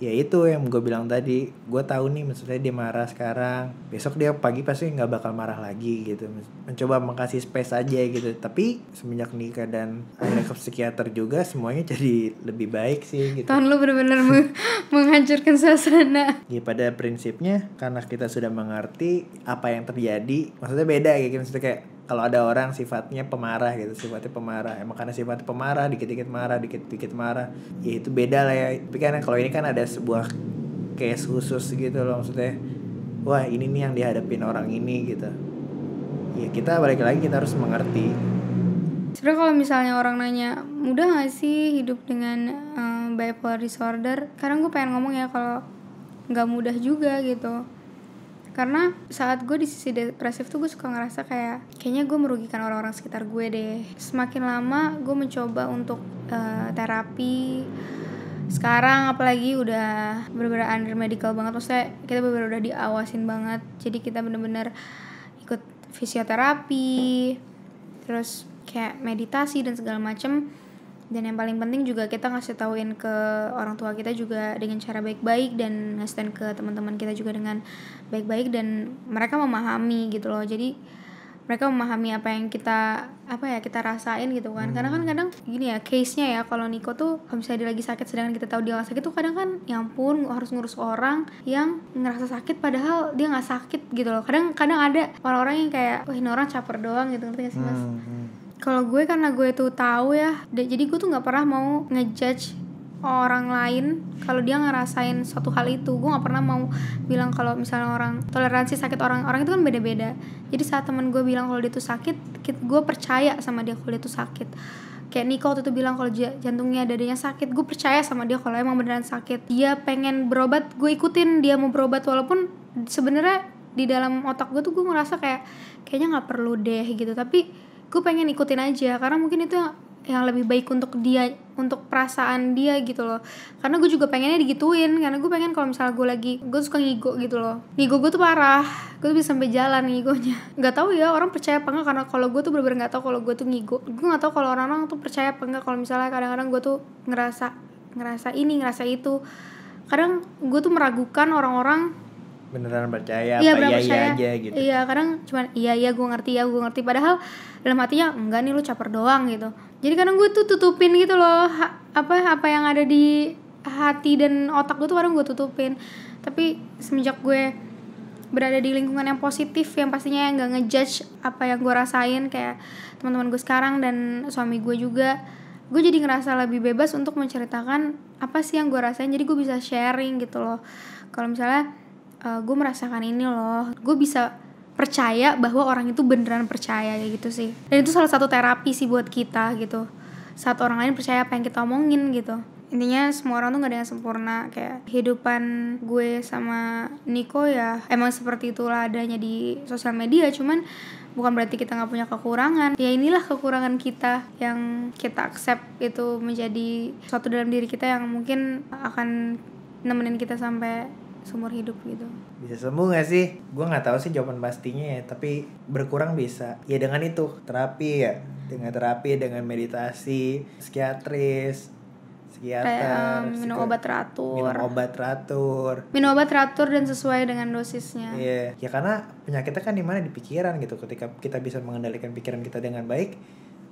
ya itu yang gue bilang tadi gue tahu nih maksudnya dia marah sekarang besok dia pagi pasti nggak bakal marah lagi gitu mencoba mengkasih space aja gitu tapi semenjak nikah dan akhirnya ke psikiater juga semuanya jadi lebih baik sih gitu tahun lu bener-bener menghancurkan suasana ya pada prinsipnya karena kita sudah mengerti apa yang terjadi maksudnya beda gitu maksudnya kayak kalau ada orang sifatnya pemarah gitu sifatnya pemarah emang karena sifatnya pemarah dikit-dikit marah dikit-dikit marah ya itu beda lah ya tapi kan kalau ini kan ada sebuah case khusus gitu loh maksudnya wah ini nih yang dihadapin orang ini gitu ya kita balik lagi kita harus mengerti sebenarnya kalau misalnya orang nanya mudah gak sih hidup dengan um, bipolar disorder sekarang gue pengen ngomong ya kalau nggak mudah juga gitu karena saat gue di sisi depresif tuh gue suka ngerasa kayak kayaknya gue merugikan orang-orang sekitar gue deh semakin lama gue mencoba untuk uh, terapi sekarang apalagi udah bener-bener under medical banget maksudnya kita bener-bener udah diawasin banget jadi kita bener-bener ikut fisioterapi terus kayak meditasi dan segala macem dan yang paling penting juga kita ngasih tauin ke orang tua kita juga dengan cara baik-baik dan ngasih tauin ke teman-teman kita juga dengan baik-baik dan mereka memahami gitu loh jadi mereka memahami apa yang kita apa ya kita rasain gitu kan karena kan hmm. kadang gini ya case nya ya kalau Niko tuh kalau misalnya dia lagi sakit sedangkan kita tahu dia nggak sakit tuh kadang kan ya ampun harus ngurus orang yang ngerasa sakit padahal dia nggak sakit gitu loh kadang kadang ada orang-orang yang kayak wah ini orang caper doang gitu ngerti gak sih mas hmm, hmm kalau gue karena gue tuh tahu ya jadi gue tuh nggak pernah mau ngejudge orang lain kalau dia ngerasain suatu hal itu gue nggak pernah mau bilang kalau misalnya orang toleransi sakit orang orang itu kan beda beda jadi saat temen gue bilang kalau dia tuh sakit gue percaya sama dia kalau dia tuh sakit kayak Niko waktu itu bilang kalau jantungnya dadanya sakit gue percaya sama dia kalau emang beneran sakit dia pengen berobat gue ikutin dia mau berobat walaupun sebenarnya di dalam otak gue tuh gue ngerasa kayak kayaknya nggak perlu deh gitu tapi gue pengen ikutin aja karena mungkin itu yang, yang lebih baik untuk dia untuk perasaan dia gitu loh karena gue juga pengennya digituin karena gue pengen kalau misalnya gue lagi gue suka ngigo gitu loh ngigo gue tuh parah gue tuh bisa sampai jalan ngigonya nggak tahu ya orang percaya apa enggak karena kalau gue tuh bener-bener nggak tahu kalau gue tuh ngigo gue nggak tahu kalau orang-orang tuh percaya apa enggak kalau misalnya kadang-kadang gue tuh ngerasa ngerasa ini ngerasa itu kadang gue tuh meragukan orang-orang beneran percaya iya, apa iya iya aja gitu iya kadang cuman iya iya gue ngerti ya gue ngerti padahal dalam hatinya enggak nih lu caper doang gitu jadi kadang gue tuh tutupin gitu loh ha, apa apa yang ada di hati dan otak gue tuh kadang gue tutupin tapi semenjak gue berada di lingkungan yang positif yang pastinya yang gak ngejudge apa yang gue rasain kayak teman-teman gue sekarang dan suami gue juga gue jadi ngerasa lebih bebas untuk menceritakan apa sih yang gue rasain jadi gue bisa sharing gitu loh kalau misalnya uh, eh, gue merasakan ini loh gue bisa percaya bahwa orang itu beneran percaya kayak gitu sih dan itu salah satu terapi sih buat kita gitu saat orang lain percaya apa yang kita omongin gitu intinya semua orang tuh gak ada yang sempurna kayak kehidupan gue sama Niko ya emang seperti itulah adanya di sosial media cuman bukan berarti kita nggak punya kekurangan ya inilah kekurangan kita yang kita accept itu menjadi suatu dalam diri kita yang mungkin akan nemenin kita sampai seumur hidup gitu bisa sembuh nggak sih gue nggak tahu sih jawaban pastinya ya tapi berkurang bisa ya dengan itu terapi ya dengan terapi dengan meditasi psikiatris psikiater Kayak, um, minum obat teratur minum obat teratur minum obat teratur dan sesuai dengan dosisnya iya yeah. ya karena penyakitnya kan dimana di pikiran gitu ketika kita bisa mengendalikan pikiran kita dengan baik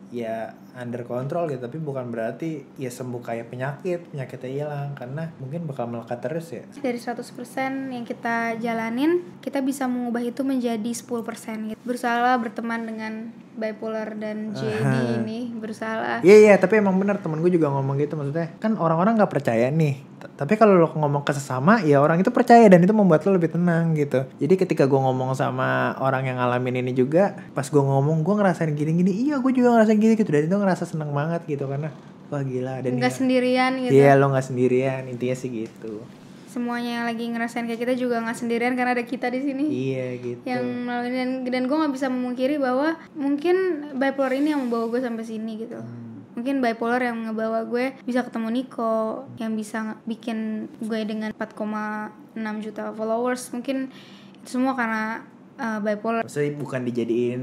ya under control gitu tapi bukan berarti ya sembuh kayak penyakit penyakitnya hilang karena mungkin bakal melekat terus ya dari 100% yang kita jalanin kita bisa mengubah itu menjadi 10% gitu bersalah berteman dengan bipolar dan JD ini bersalah iya yeah, iya yeah, tapi emang benar temen gue juga ngomong gitu maksudnya kan orang-orang gak percaya nih tapi kalau lo ngomong ke sesama ya orang itu percaya dan itu membuat lo lebih tenang gitu jadi ketika gue ngomong sama orang yang ngalamin ini juga pas gue ngomong gue ngerasain gini-gini iya gue juga ngerasain gini gitu dan itu ngerasa seneng banget gitu karena wah gila dan nggak ya. sendirian gitu iya lo nggak sendirian intinya sih gitu semuanya yang lagi ngerasain kayak kita juga nggak sendirian karena ada kita di sini. Iya gitu. Yang melalui dan dan gue nggak bisa memungkiri bahwa mungkin bipolar ini yang membawa gue sampai sini gitu. Hmm mungkin bipolar yang ngebawa gue bisa ketemu Niko yang bisa bikin gue dengan 4,6 juta followers mungkin itu semua karena uh, bipolar maksudnya bukan dijadiin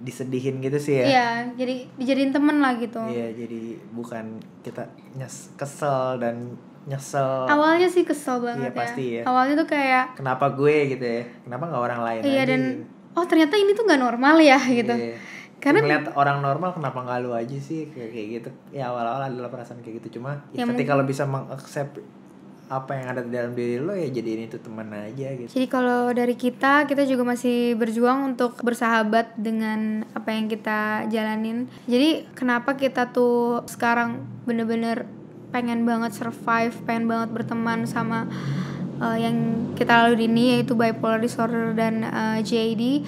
disedihin gitu sih ya iya jadi dijadiin temen lah gitu iya jadi bukan kita nyes kesel dan nyesel awalnya sih kesel banget iya, ya. pasti ya. awalnya tuh kayak kenapa gue gitu ya kenapa nggak orang lain iya aja? dan gitu? oh ternyata ini tuh nggak normal ya gitu iya karena melihat orang normal kenapa nggak lu aja sih kayak, kayak gitu ya awal-awal adalah perasaan kayak gitu cuma ya, ketika lo bisa mengaccept apa yang ada di dalam diri lo ya jadi ini tuh teman aja gitu. Jadi kalau dari kita kita juga masih berjuang untuk bersahabat dengan apa yang kita jalanin. Jadi kenapa kita tuh sekarang bener-bener pengen banget survive, pengen banget berteman sama uh, yang kita lalui ini yaitu bipolar disorder dan uh, eh, JD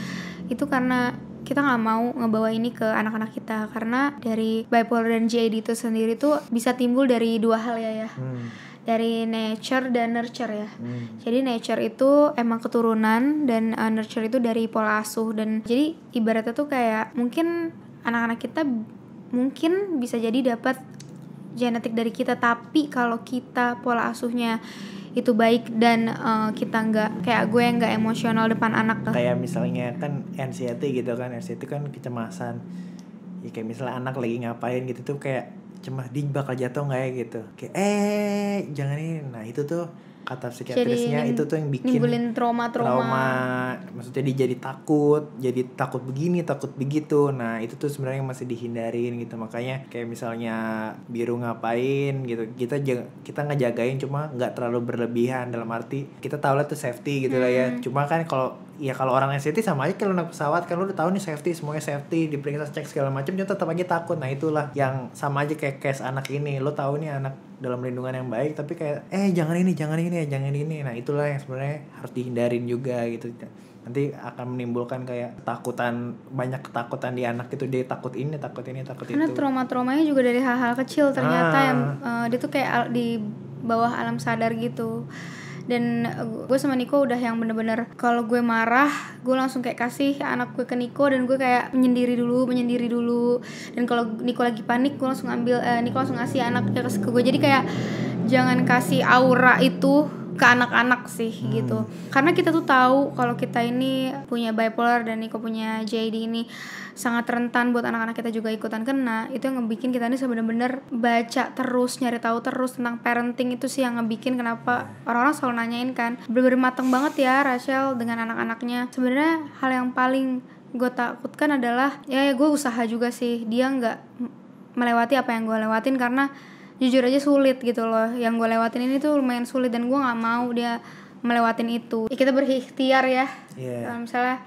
itu karena kita nggak mau ngebawa ini ke anak-anak kita karena dari bipolar dan GAD itu sendiri tuh bisa timbul dari dua hal ya ya hmm dari nature dan nurture ya. Hmm. Jadi nature itu emang keturunan dan uh, nurture itu dari pola asuh dan jadi ibaratnya tuh kayak mungkin anak-anak kita mungkin bisa jadi dapat genetik dari kita tapi kalau kita pola asuhnya itu baik dan uh, kita nggak kayak gue nggak emosional depan anak kayak misalnya kan NCT gitu kan NCT kan kecemasan ya kayak misalnya anak lagi ngapain gitu tuh kayak cemas ding bakal jatuh nggak ya gitu kayak eh jangan ini nah itu tuh kata psikiatrisnya jadi, itu tuh yang bikin nimbulin trauma trauma trauma maksudnya dia jadi takut jadi takut begini takut begitu nah itu tuh sebenarnya masih dihindarin gitu makanya kayak misalnya biru ngapain gitu kita jaga kita ngejagain cuma nggak terlalu berlebihan dalam arti kita tahu lah tuh safety gitu hmm. lah ya hmm. cuma kan kalau ya kalau orang anxiety sama aja kalau naik pesawat kan lu udah tahu nih safety semuanya safety diperiksa cek segala macam dia tetap aja takut nah itulah yang sama aja kayak case anak ini lu tahu nih anak dalam lindungan yang baik tapi kayak eh jangan ini jangan ini eh, jangan ini nah itulah yang sebenarnya harus dihindarin juga gitu nanti akan menimbulkan kayak ketakutan banyak ketakutan di anak itu dia takut ini takut ini takut karena itu karena trauma-traumanya juga dari hal-hal kecil ternyata ah. yang uh, dia tuh kayak di bawah alam sadar gitu dan gue sama Niko udah yang bener-bener kalau gue marah gue langsung kayak kasih anak gue ke Niko dan gue kayak menyendiri dulu menyendiri dulu dan kalau Niko lagi panik gue langsung ambil eh, Niko langsung ngasih anaknya eh, ke gue jadi kayak jangan kasih aura itu ke anak-anak sih hmm. gitu karena kita tuh tahu kalau kita ini punya bipolar dan Niko punya JD ini sangat rentan buat anak-anak kita juga ikutan kena itu yang ngebikin kita ini sebenarnya bener baca terus nyari tahu terus tentang parenting itu sih yang ngebikin kenapa orang-orang selalu nanyain kan bener-bener mateng banget ya Rachel dengan anak-anaknya sebenarnya hal yang paling gue takutkan adalah ya, ya gue usaha juga sih dia nggak melewati apa yang gue lewatin karena jujur aja sulit gitu loh yang gue lewatin ini tuh lumayan sulit dan gue nggak mau dia melewatin itu ya, kita berikhtiar ya yeah. kalau misalnya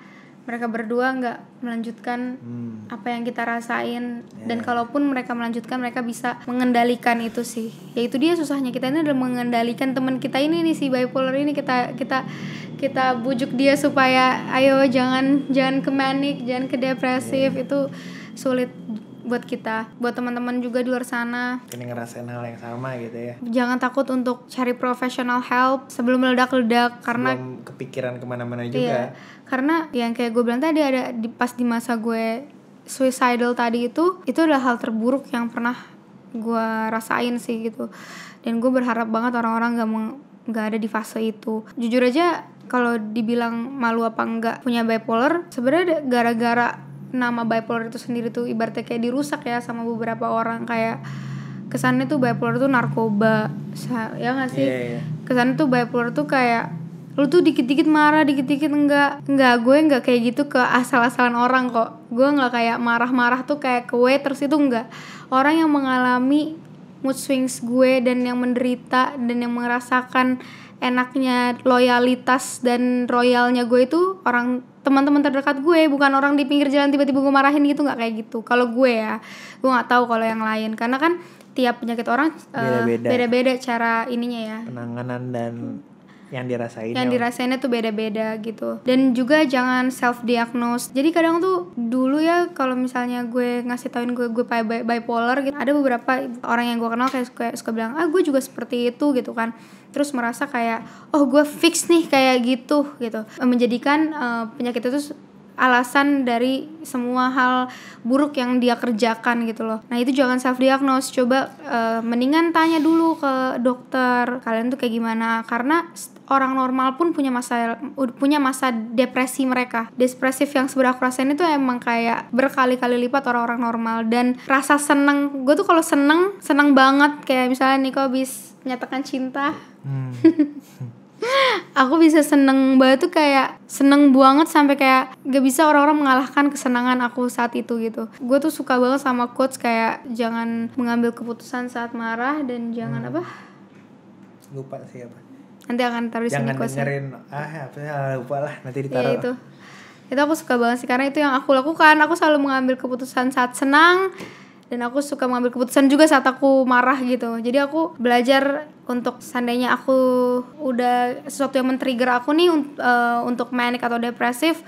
mereka berdua nggak melanjutkan hmm. apa yang kita rasain yeah. dan kalaupun mereka melanjutkan mereka bisa mengendalikan itu sih ya itu dia susahnya kita ini adalah mengendalikan teman kita ini nih si bipolar ini kita kita kita bujuk dia supaya ayo jangan jangan ke manik jangan ke depresif yeah. itu sulit buat kita buat teman-teman juga di luar sana ini ngerasain hal yang sama gitu ya jangan takut untuk cari professional help sebelum meledak-ledak karena sebelum kepikiran kemana-mana juga iya, karena yang kayak gue bilang tadi ada di pas di masa gue suicidal tadi itu itu adalah hal terburuk yang pernah gue rasain sih gitu dan gue berharap banget orang-orang gak meng, gak ada di fase itu jujur aja kalau dibilang malu apa enggak punya bipolar sebenarnya gara-gara nama bipolar itu sendiri tuh ibaratnya kayak dirusak ya sama beberapa orang kayak kesannya tuh bipolar tuh narkoba ya nggak sih yeah, yeah. kesannya tuh bipolar tuh kayak lu tuh dikit-dikit marah dikit-dikit enggak enggak gue enggak kayak gitu ke asal-asalan orang kok gue enggak kayak marah-marah tuh kayak ke waiters itu enggak orang yang mengalami mood swings gue dan yang menderita dan yang merasakan enaknya loyalitas dan royalnya gue itu orang teman-teman terdekat gue bukan orang di pinggir jalan tiba-tiba gue marahin gitu nggak kayak gitu kalau gue ya gue nggak tahu kalau yang lain karena kan tiap penyakit orang eh, beda-beda uh, cara ininya ya penanganan dan yang dirasain yang dirasainnya tuh beda-beda gitu dan juga jangan self diagnose jadi kadang tuh dulu ya kalau misalnya gue ngasih tauin gue gue bipolar gitu ada beberapa orang yang gue kenal kayak suka, suka bilang ah gue juga seperti itu gitu kan terus merasa kayak oh gue fix nih kayak gitu gitu menjadikan uh, penyakit itu alasan dari semua hal buruk yang dia kerjakan gitu loh. Nah itu jangan self diagnose, coba uh, mendingan tanya dulu ke dokter kalian tuh kayak gimana karena orang normal pun punya masa punya masa depresi mereka depresif yang sebenarnya aku rasain itu emang kayak berkali-kali lipat orang-orang normal dan rasa seneng gue tuh kalau seneng seneng banget kayak misalnya Niko habis nyatakan cinta hmm. aku bisa seneng banget tuh kayak seneng banget sampai kayak gak bisa orang-orang mengalahkan kesenangan aku saat itu gitu gue tuh suka banget sama quotes kayak jangan mengambil keputusan saat marah dan jangan hmm. apa lupa siapa Nanti akan taruh di sini Jangan dengerin. Ah, ya, apa ya, lupa lah. Nanti iya, ditaruh. Iya, itu itu aku suka banget sih karena itu yang aku lakukan aku selalu mengambil keputusan saat senang dan aku suka mengambil keputusan juga saat aku marah gitu jadi aku belajar untuk seandainya aku udah sesuatu yang men-trigger aku nih uh, untuk manic atau depresif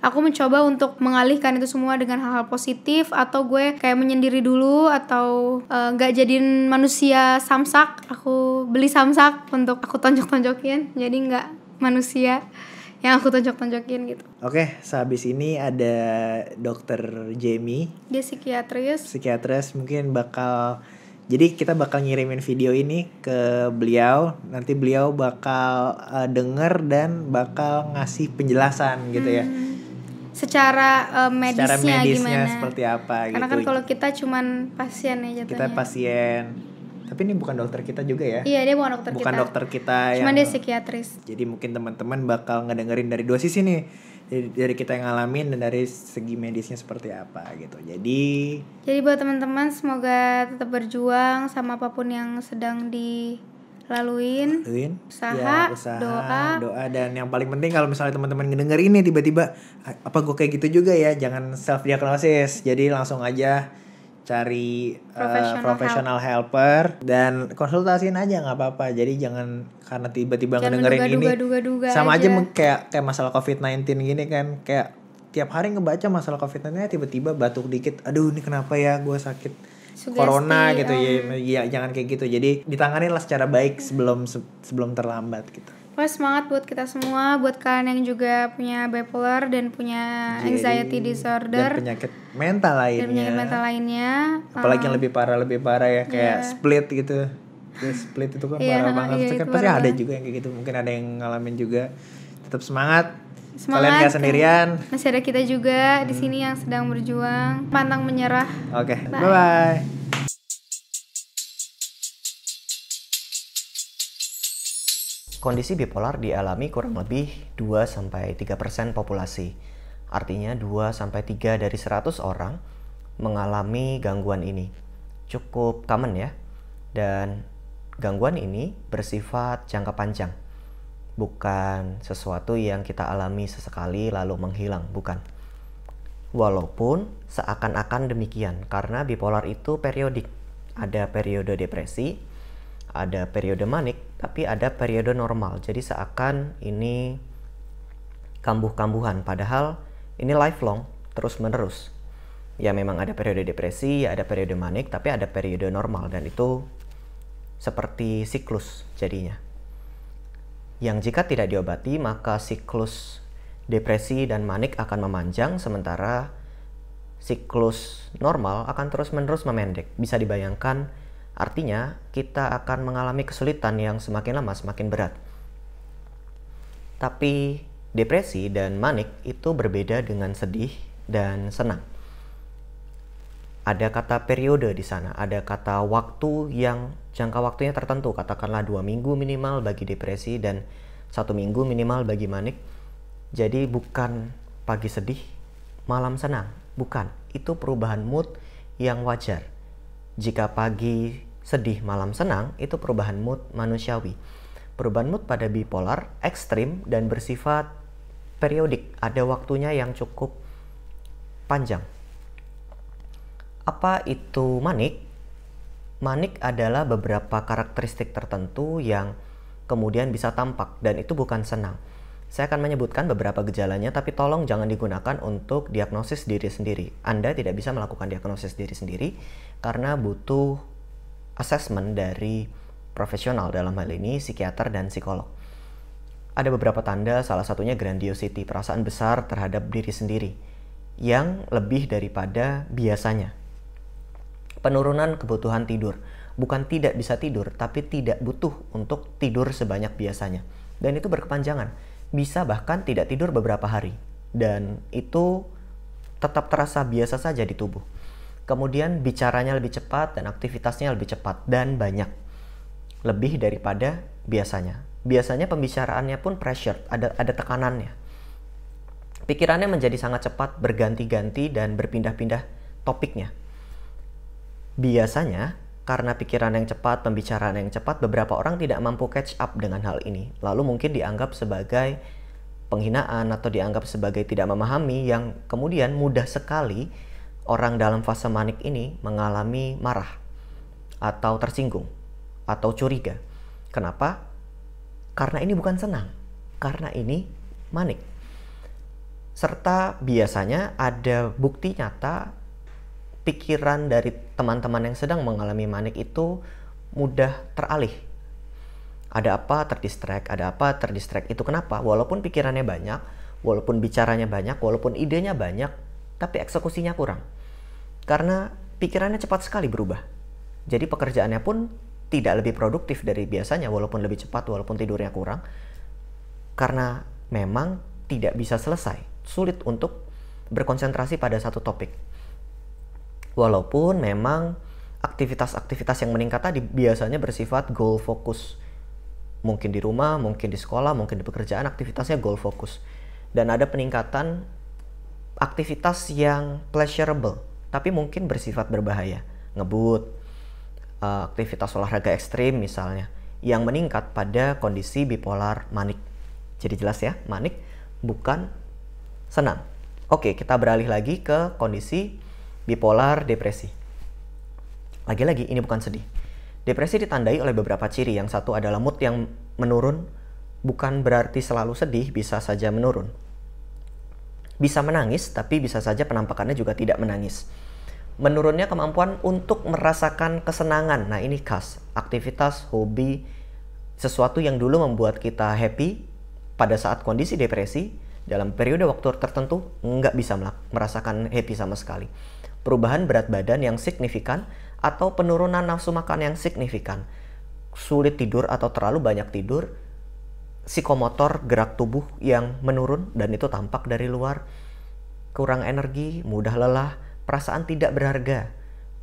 aku mencoba untuk mengalihkan itu semua dengan hal-hal positif atau gue kayak menyendiri dulu atau eh, nggak gak jadiin manusia samsak aku beli samsak untuk aku tonjok-tonjokin jadi gak manusia yang aku tonjok-tonjokin gitu. Oke, sehabis ini ada dokter Jamie. Dia psikiatris. Psikiatris mungkin bakal jadi kita bakal ngirimin video ini ke beliau. Nanti beliau bakal uh, denger dan bakal ngasih penjelasan gitu ya. hmm. ya secara uh, medisnya, secara medisnya gimana seperti apa karena kan gitu. kan kalau kita cuman pasien ya jatuhnya kita pasien tapi ini bukan dokter kita juga ya iya dia bukan dokter bukan kita bukan dokter kita cuman dia psikiatris jadi mungkin teman-teman bakal ngedengerin dari dua sisi nih dari, dari kita yang ngalamin dan dari segi medisnya seperti apa gitu jadi jadi buat teman-teman semoga tetap berjuang sama apapun yang sedang di laluin, laluin usaha, ya, usaha doa doa dan yang paling penting kalau misalnya teman-teman ngedenger ini tiba-tiba apa gue kayak gitu juga ya jangan self diagnosis jadi langsung aja cari eh, profesional uh, help. helper dan konsultasiin aja nggak apa-apa jadi jangan karena tiba-tiba ngedengerin ini duga, duga sama aja, aja kayak kayak masalah covid 19 gini kan kayak tiap hari ngebaca masalah covid 19 tiba-tiba batuk dikit aduh ini kenapa ya gue sakit Sugesti, corona gitu ya, um. ya, jangan kayak gitu jadi ditangani lah secara baik sebelum se sebelum terlambat gitu Pokoknya semangat buat kita semua, buat kalian yang juga punya bipolar dan punya anxiety disorder dan penyakit mental lainnya. Dan penyakit mental lainnya. Apalagi um, yang lebih parah lebih parah ya kayak yeah. split gitu. Ya, split itu kan yeah, parah banget. Yeah, iya, pasti ada juga yang kayak gitu. Mungkin ada yang ngalamin juga. Tetap semangat, Semangat. Kalian gak sendirian. Masih ada kita juga hmm. di sini yang sedang berjuang, pantang menyerah. Oke. Okay. Bye bye. Kondisi bipolar dialami kurang lebih 2 sampai 3% populasi. Artinya 2 sampai 3 dari 100 orang mengalami gangguan ini. Cukup common ya. Dan gangguan ini bersifat jangka panjang bukan sesuatu yang kita alami sesekali lalu menghilang, bukan. Walaupun seakan-akan demikian, karena bipolar itu periodik. Ada periode depresi, ada periode manik, tapi ada periode normal. Jadi seakan ini kambuh-kambuhan, padahal ini lifelong, terus-menerus. Ya memang ada periode depresi, ya ada periode manik, tapi ada periode normal dan itu seperti siklus jadinya yang jika tidak diobati maka siklus depresi dan manik akan memanjang sementara siklus normal akan terus-menerus memendek. Bisa dibayangkan artinya kita akan mengalami kesulitan yang semakin lama semakin berat. Tapi depresi dan manik itu berbeda dengan sedih dan senang ada kata periode di sana, ada kata waktu yang jangka waktunya tertentu, katakanlah dua minggu minimal bagi depresi dan satu minggu minimal bagi manik. Jadi bukan pagi sedih, malam senang, bukan. Itu perubahan mood yang wajar. Jika pagi sedih, malam senang, itu perubahan mood manusiawi. Perubahan mood pada bipolar, ekstrim, dan bersifat periodik. Ada waktunya yang cukup panjang. Apa itu manik? Manik adalah beberapa karakteristik tertentu yang kemudian bisa tampak dan itu bukan senang. Saya akan menyebutkan beberapa gejalanya, tapi tolong jangan digunakan untuk diagnosis diri sendiri. Anda tidak bisa melakukan diagnosis diri sendiri karena butuh assessment dari profesional dalam hal ini psikiater dan psikolog. Ada beberapa tanda, salah satunya grandiosity, perasaan besar terhadap diri sendiri yang lebih daripada biasanya. Penurunan kebutuhan tidur. Bukan tidak bisa tidur, tapi tidak butuh untuk tidur sebanyak biasanya. Dan itu berkepanjangan. Bisa bahkan tidak tidur beberapa hari. Dan itu tetap terasa biasa saja di tubuh. Kemudian bicaranya lebih cepat dan aktivitasnya lebih cepat dan banyak. Lebih daripada biasanya. Biasanya pembicaraannya pun pressure, ada ada tekanannya. Pikirannya menjadi sangat cepat berganti-ganti dan berpindah-pindah topiknya. Biasanya, karena pikiran yang cepat, pembicaraan yang cepat, beberapa orang tidak mampu catch up dengan hal ini. Lalu mungkin dianggap sebagai penghinaan atau dianggap sebagai tidak memahami yang kemudian mudah sekali orang dalam fase manik ini mengalami marah atau tersinggung atau curiga. Kenapa? Karena ini bukan senang, karena ini manik. Serta biasanya ada bukti nyata pikiran dari teman-teman yang sedang mengalami manik itu mudah teralih. Ada apa terdistract, ada apa terdistract itu kenapa? Walaupun pikirannya banyak, walaupun bicaranya banyak, walaupun idenya banyak, tapi eksekusinya kurang. Karena pikirannya cepat sekali berubah. Jadi pekerjaannya pun tidak lebih produktif dari biasanya walaupun lebih cepat, walaupun tidurnya kurang. Karena memang tidak bisa selesai, sulit untuk berkonsentrasi pada satu topik. Walaupun memang aktivitas-aktivitas yang meningkat tadi biasanya bersifat goal fokus. Mungkin di rumah, mungkin di sekolah, mungkin di pekerjaan, aktivitasnya goal fokus. Dan ada peningkatan aktivitas yang pleasurable, tapi mungkin bersifat berbahaya. Ngebut, eh, aktivitas olahraga ekstrim misalnya, yang meningkat pada kondisi bipolar manik. Jadi jelas ya, manik bukan senang. Oke, kita beralih lagi ke kondisi bipolar, depresi. Lagi-lagi ini bukan sedih. Depresi ditandai oleh beberapa ciri. Yang satu adalah mood yang menurun, bukan berarti selalu sedih, bisa saja menurun. Bisa menangis, tapi bisa saja penampakannya juga tidak menangis. Menurunnya kemampuan untuk merasakan kesenangan. Nah, ini khas. Aktivitas, hobi, sesuatu yang dulu membuat kita happy pada saat kondisi depresi dalam periode waktu tertentu nggak bisa merasakan happy sama sekali perubahan berat badan yang signifikan atau penurunan nafsu makan yang signifikan, sulit tidur atau terlalu banyak tidur, psikomotor gerak tubuh yang menurun dan itu tampak dari luar, kurang energi, mudah lelah, perasaan tidak berharga,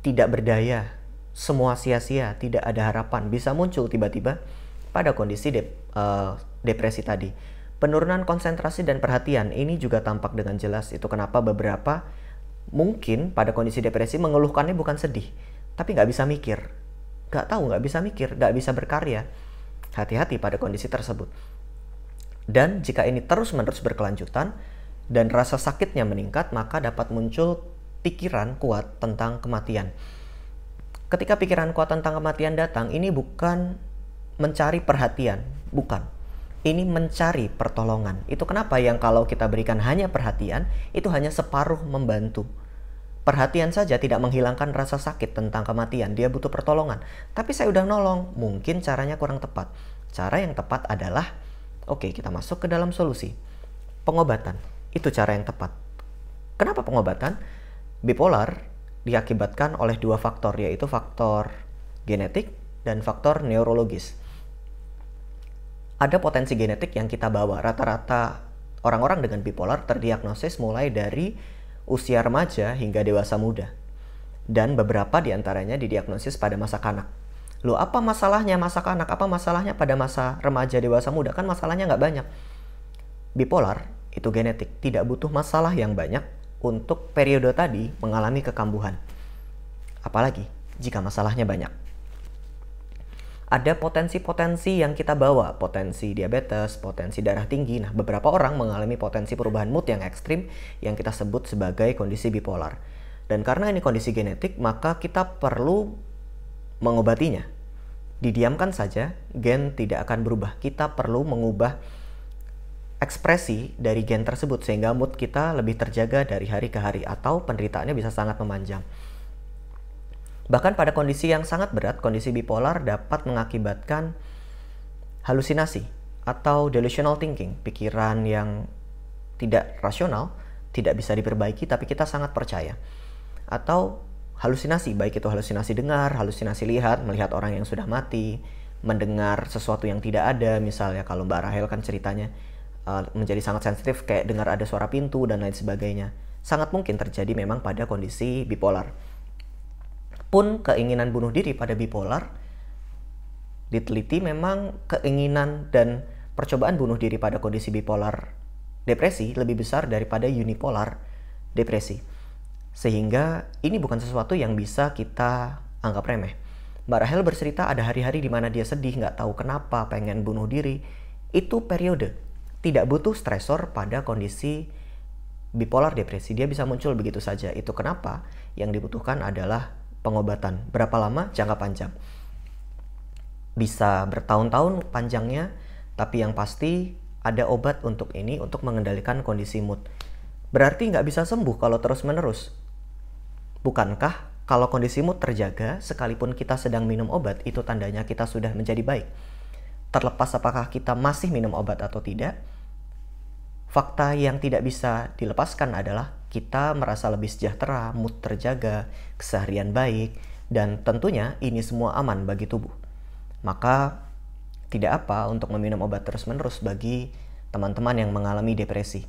tidak berdaya, semua sia-sia, tidak ada harapan, bisa muncul tiba-tiba pada kondisi dep uh, depresi tadi. Penurunan konsentrasi dan perhatian ini juga tampak dengan jelas. Itu kenapa beberapa mungkin pada kondisi depresi mengeluhkannya bukan sedih, tapi nggak bisa mikir. Nggak tahu, nggak bisa mikir, nggak bisa berkarya. Hati-hati pada kondisi tersebut. Dan jika ini terus-menerus berkelanjutan dan rasa sakitnya meningkat, maka dapat muncul pikiran kuat tentang kematian. Ketika pikiran kuat tentang kematian datang, ini bukan mencari perhatian, bukan ini mencari pertolongan. Itu kenapa yang kalau kita berikan hanya perhatian, itu hanya separuh membantu. Perhatian saja tidak menghilangkan rasa sakit tentang kematian, dia butuh pertolongan. Tapi saya udah nolong, mungkin caranya kurang tepat. Cara yang tepat adalah, oke okay, kita masuk ke dalam solusi. Pengobatan, itu cara yang tepat. Kenapa pengobatan? Bipolar diakibatkan oleh dua faktor, yaitu faktor genetik dan faktor neurologis ada potensi genetik yang kita bawa. Rata-rata orang-orang dengan bipolar terdiagnosis mulai dari usia remaja hingga dewasa muda. Dan beberapa diantaranya didiagnosis pada masa kanak. Lo apa masalahnya masa kanak? Apa masalahnya pada masa remaja dewasa muda? Kan masalahnya nggak banyak. Bipolar itu genetik, tidak butuh masalah yang banyak untuk periode tadi mengalami kekambuhan. Apalagi jika masalahnya banyak ada potensi-potensi yang kita bawa, potensi diabetes, potensi darah tinggi. Nah, beberapa orang mengalami potensi perubahan mood yang ekstrim yang kita sebut sebagai kondisi bipolar. Dan karena ini kondisi genetik, maka kita perlu mengobatinya. Didiamkan saja, gen tidak akan berubah. Kita perlu mengubah ekspresi dari gen tersebut sehingga mood kita lebih terjaga dari hari ke hari atau penderitaannya bisa sangat memanjang. Bahkan pada kondisi yang sangat berat, kondisi bipolar dapat mengakibatkan halusinasi atau delusional thinking, pikiran yang tidak rasional, tidak bisa diperbaiki tapi kita sangat percaya. Atau halusinasi, baik itu halusinasi dengar, halusinasi lihat, melihat orang yang sudah mati, mendengar sesuatu yang tidak ada, misalnya kalau Mbak Rahel kan ceritanya eh, menjadi sangat sensitif kayak dengar ada suara pintu dan lain sebagainya. Sangat mungkin terjadi memang pada kondisi bipolar pun keinginan bunuh diri pada bipolar diteliti memang keinginan dan percobaan bunuh diri pada kondisi bipolar depresi lebih besar daripada unipolar depresi. Sehingga ini bukan sesuatu yang bisa kita anggap remeh. Mbak Rahel bercerita ada hari-hari di mana dia sedih, nggak tahu kenapa, pengen bunuh diri. Itu periode. Tidak butuh stresor pada kondisi bipolar depresi. Dia bisa muncul begitu saja. Itu kenapa yang dibutuhkan adalah pengobatan. Berapa lama? Jangka panjang. Bisa bertahun-tahun panjangnya, tapi yang pasti ada obat untuk ini untuk mengendalikan kondisi mood. Berarti nggak bisa sembuh kalau terus-menerus. Bukankah kalau kondisi mood terjaga, sekalipun kita sedang minum obat, itu tandanya kita sudah menjadi baik. Terlepas apakah kita masih minum obat atau tidak, fakta yang tidak bisa dilepaskan adalah kita merasa lebih sejahtera, mood terjaga, keseharian baik, dan tentunya ini semua aman bagi tubuh. Maka tidak apa untuk meminum obat terus-menerus bagi teman-teman yang mengalami depresi.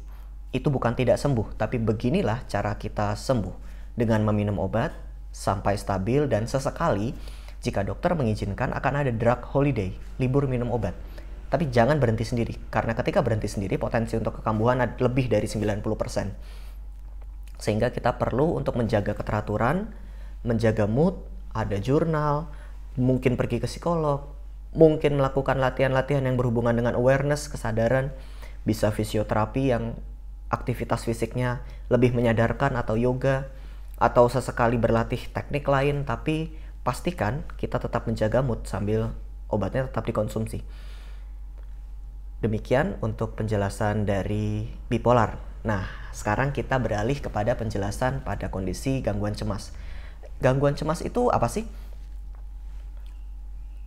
Itu bukan tidak sembuh, tapi beginilah cara kita sembuh dengan meminum obat sampai stabil dan sesekali jika dokter mengizinkan akan ada drug holiday, libur minum obat. Tapi jangan berhenti sendiri, karena ketika berhenti sendiri potensi untuk kekambuhan lebih dari 90%. Sehingga kita perlu untuk menjaga keteraturan, menjaga mood, ada jurnal, mungkin pergi ke psikolog, mungkin melakukan latihan-latihan yang berhubungan dengan awareness, kesadaran, bisa fisioterapi yang aktivitas fisiknya lebih menyadarkan atau yoga atau sesekali berlatih teknik lain tapi pastikan kita tetap menjaga mood sambil obatnya tetap dikonsumsi. Demikian untuk penjelasan dari bipolar. Nah, sekarang kita beralih kepada penjelasan pada kondisi gangguan cemas. Gangguan cemas itu apa sih?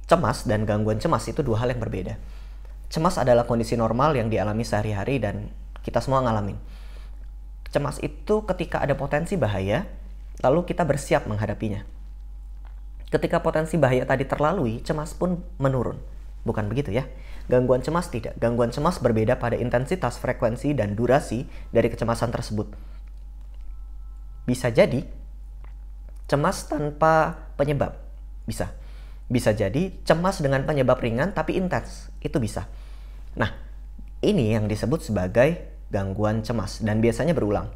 Cemas dan gangguan cemas itu dua hal yang berbeda. Cemas adalah kondisi normal yang dialami sehari-hari dan kita semua ngalamin. Cemas itu ketika ada potensi bahaya, lalu kita bersiap menghadapinya. Ketika potensi bahaya tadi terlalui, cemas pun menurun. Bukan begitu ya? Gangguan cemas tidak. Gangguan cemas berbeda pada intensitas, frekuensi, dan durasi dari kecemasan tersebut. Bisa jadi cemas tanpa penyebab. Bisa. Bisa jadi cemas dengan penyebab ringan tapi intens. Itu bisa. Nah, ini yang disebut sebagai gangguan cemas dan biasanya berulang.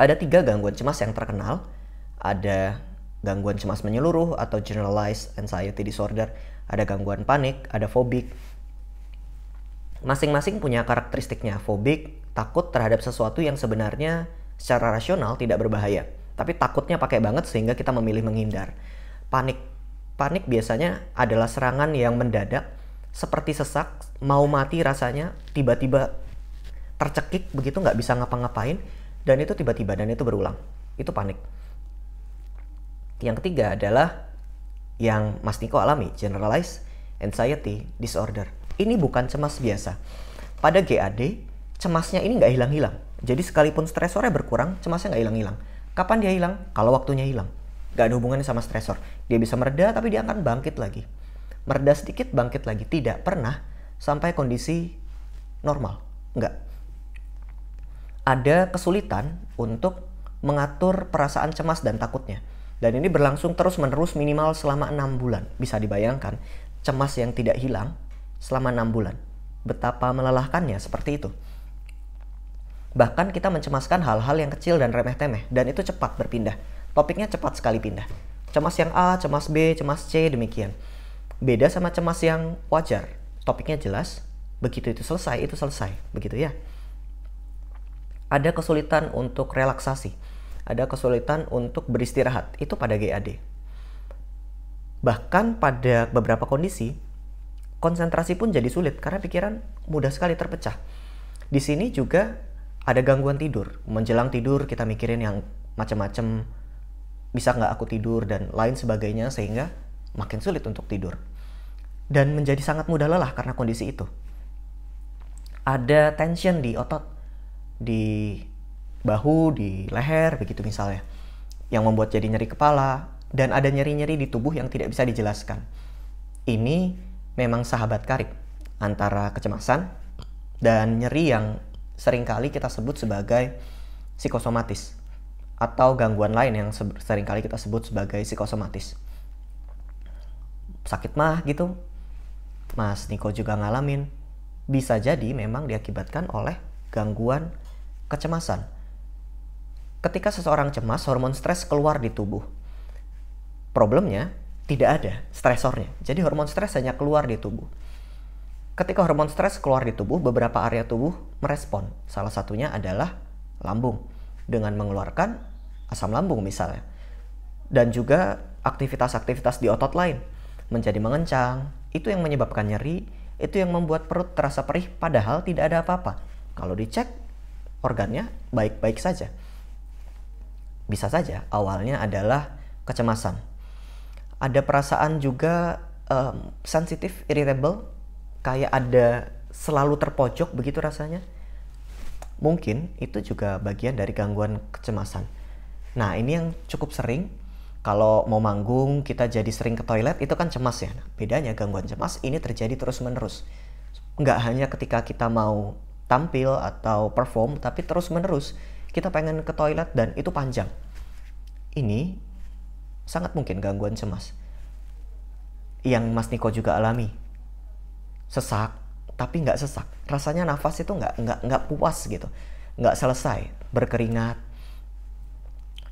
Ada tiga gangguan cemas yang terkenal. Ada gangguan cemas menyeluruh atau generalized anxiety disorder, ada gangguan panik, ada fobik. Masing-masing punya karakteristiknya. Fobik takut terhadap sesuatu yang sebenarnya secara rasional tidak berbahaya, tapi takutnya pakai banget sehingga kita memilih menghindar. Panik panik biasanya adalah serangan yang mendadak seperti sesak, mau mati rasanya, tiba-tiba tercekik begitu nggak bisa ngapa-ngapain dan itu tiba-tiba dan itu berulang. Itu panik. Yang ketiga adalah yang Mas Niko alami, generalized anxiety disorder. Ini bukan cemas biasa. Pada GAD, cemasnya ini nggak hilang-hilang. Jadi sekalipun stresornya berkurang, cemasnya nggak hilang-hilang. Kapan dia hilang? Kalau waktunya hilang. Nggak ada hubungannya sama stresor. Dia bisa mereda, tapi dia akan bangkit lagi. Mereda sedikit, bangkit lagi. Tidak pernah sampai kondisi normal. Nggak. Ada kesulitan untuk mengatur perasaan cemas dan takutnya. Dan ini berlangsung terus-menerus minimal selama enam bulan. Bisa dibayangkan, cemas yang tidak hilang selama enam bulan. Betapa melelahkannya seperti itu. Bahkan kita mencemaskan hal-hal yang kecil dan remeh-temeh, dan itu cepat berpindah. Topiknya cepat sekali pindah. Cemas yang A, cemas B, cemas C, demikian. Beda sama cemas yang wajar. Topiknya jelas, begitu itu selesai, itu selesai. Begitu ya. Ada kesulitan untuk relaksasi ada kesulitan untuk beristirahat itu pada GAD. Bahkan pada beberapa kondisi konsentrasi pun jadi sulit karena pikiran mudah sekali terpecah. Di sini juga ada gangguan tidur. Menjelang tidur kita mikirin yang macam-macam bisa nggak aku tidur dan lain sebagainya sehingga makin sulit untuk tidur. Dan menjadi sangat mudah lelah karena kondisi itu. Ada tension di otot, di bahu, di leher, begitu misalnya. Yang membuat jadi nyeri kepala, dan ada nyeri-nyeri di tubuh yang tidak bisa dijelaskan. Ini memang sahabat karib antara kecemasan dan nyeri yang seringkali kita sebut sebagai psikosomatis atau gangguan lain yang seringkali kita sebut sebagai psikosomatis. Sakit mah gitu, Mas Niko juga ngalamin. Bisa jadi memang diakibatkan oleh gangguan kecemasan. Ketika seseorang cemas, hormon stres keluar di tubuh. Problemnya, tidak ada stresornya. Jadi hormon stres hanya keluar di tubuh. Ketika hormon stres keluar di tubuh, beberapa area tubuh merespon. Salah satunya adalah lambung dengan mengeluarkan asam lambung misalnya. Dan juga aktivitas-aktivitas di otot lain menjadi mengencang, itu yang menyebabkan nyeri, itu yang membuat perut terasa perih padahal tidak ada apa-apa. Kalau dicek organnya baik-baik saja bisa saja awalnya adalah kecemasan. Ada perasaan juga um, sensitif, irritable, kayak ada selalu terpojok begitu rasanya. Mungkin itu juga bagian dari gangguan kecemasan. Nah, ini yang cukup sering kalau mau manggung kita jadi sering ke toilet itu kan cemas ya. Nah, bedanya gangguan cemas ini terjadi terus-menerus. Nggak hanya ketika kita mau tampil atau perform tapi terus-menerus kita pengen ke toilet dan itu panjang. Ini sangat mungkin gangguan cemas. Yang Mas Niko juga alami. Sesak, tapi nggak sesak. Rasanya nafas itu nggak nggak nggak puas gitu, nggak selesai, berkeringat.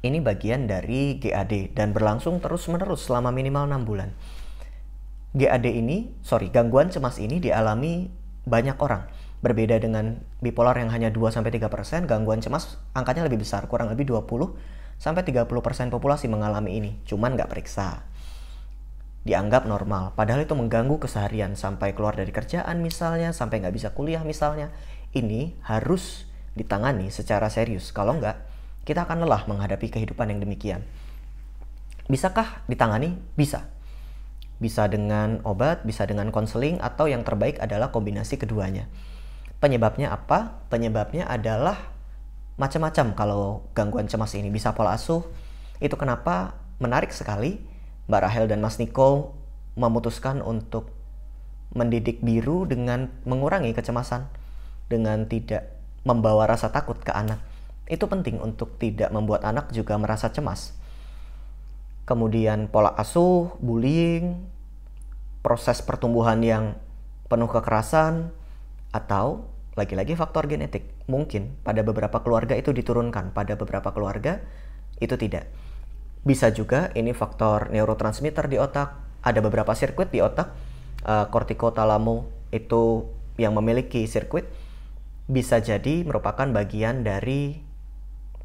Ini bagian dari GAD dan berlangsung terus menerus selama minimal enam bulan. GAD ini, sorry, gangguan cemas ini dialami banyak orang Berbeda dengan bipolar yang hanya 2-3%, gangguan cemas angkanya lebih besar, kurang lebih 20-30% populasi mengalami ini, cuman nggak periksa. Dianggap normal, padahal itu mengganggu keseharian sampai keluar dari kerjaan misalnya, sampai nggak bisa kuliah misalnya. Ini harus ditangani secara serius, kalau nggak kita akan lelah menghadapi kehidupan yang demikian. Bisakah ditangani? Bisa. Bisa dengan obat, bisa dengan konseling, atau yang terbaik adalah kombinasi keduanya. Penyebabnya apa? Penyebabnya adalah macam-macam kalau gangguan cemas ini bisa pola asuh. Itu kenapa menarik sekali Mbak Rahel dan Mas Niko memutuskan untuk mendidik biru dengan mengurangi kecemasan dengan tidak membawa rasa takut ke anak. Itu penting untuk tidak membuat anak juga merasa cemas. Kemudian pola asuh, bullying, proses pertumbuhan yang penuh kekerasan atau lagi-lagi faktor genetik. Mungkin pada beberapa keluarga itu diturunkan, pada beberapa keluarga itu tidak. Bisa juga ini faktor neurotransmitter di otak. Ada beberapa sirkuit di otak, eh, kortikotalamu itu yang memiliki sirkuit bisa jadi merupakan bagian dari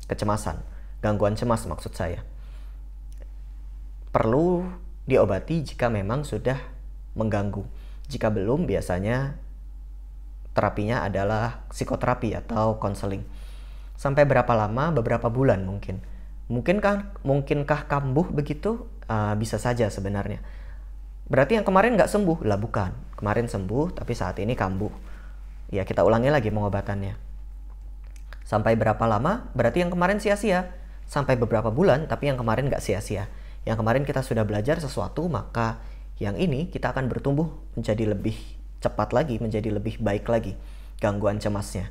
kecemasan, gangguan cemas maksud saya. Perlu diobati jika memang sudah mengganggu. Jika belum biasanya terapinya adalah psikoterapi atau konseling. Sampai berapa lama? Beberapa bulan mungkin. Mungkinkah mungkinkah kambuh begitu? Uh, bisa saja sebenarnya. Berarti yang kemarin nggak sembuh? Lah bukan. Kemarin sembuh tapi saat ini kambuh. Ya kita ulangi lagi pengobatannya. Sampai berapa lama? Berarti yang kemarin sia-sia. Sampai beberapa bulan tapi yang kemarin nggak sia-sia. Yang kemarin kita sudah belajar sesuatu maka yang ini kita akan bertumbuh menjadi lebih cepat lagi, menjadi lebih baik lagi gangguan cemasnya.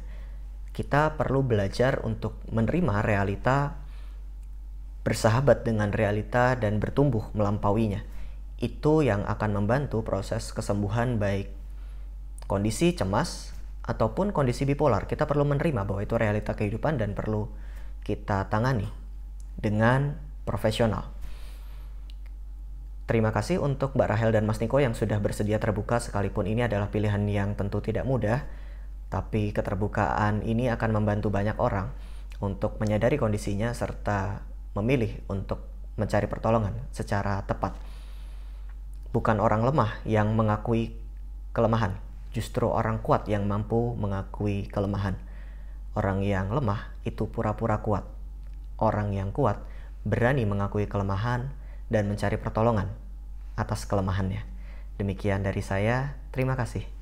Kita perlu belajar untuk menerima realita, bersahabat dengan realita, dan bertumbuh melampauinya. Itu yang akan membantu proses kesembuhan baik kondisi cemas ataupun kondisi bipolar. Kita perlu menerima bahwa itu realita kehidupan dan perlu kita tangani dengan profesional. Terima kasih untuk Mbak Rahel dan Mas Niko yang sudah bersedia terbuka sekalipun ini adalah pilihan yang tentu tidak mudah, tapi keterbukaan ini akan membantu banyak orang untuk menyadari kondisinya serta memilih untuk mencari pertolongan secara tepat. Bukan orang lemah yang mengakui kelemahan, justru orang kuat yang mampu mengakui kelemahan. Orang yang lemah itu pura-pura kuat. Orang yang kuat berani mengakui kelemahan, dan mencari pertolongan atas kelemahannya. Demikian dari saya, terima kasih.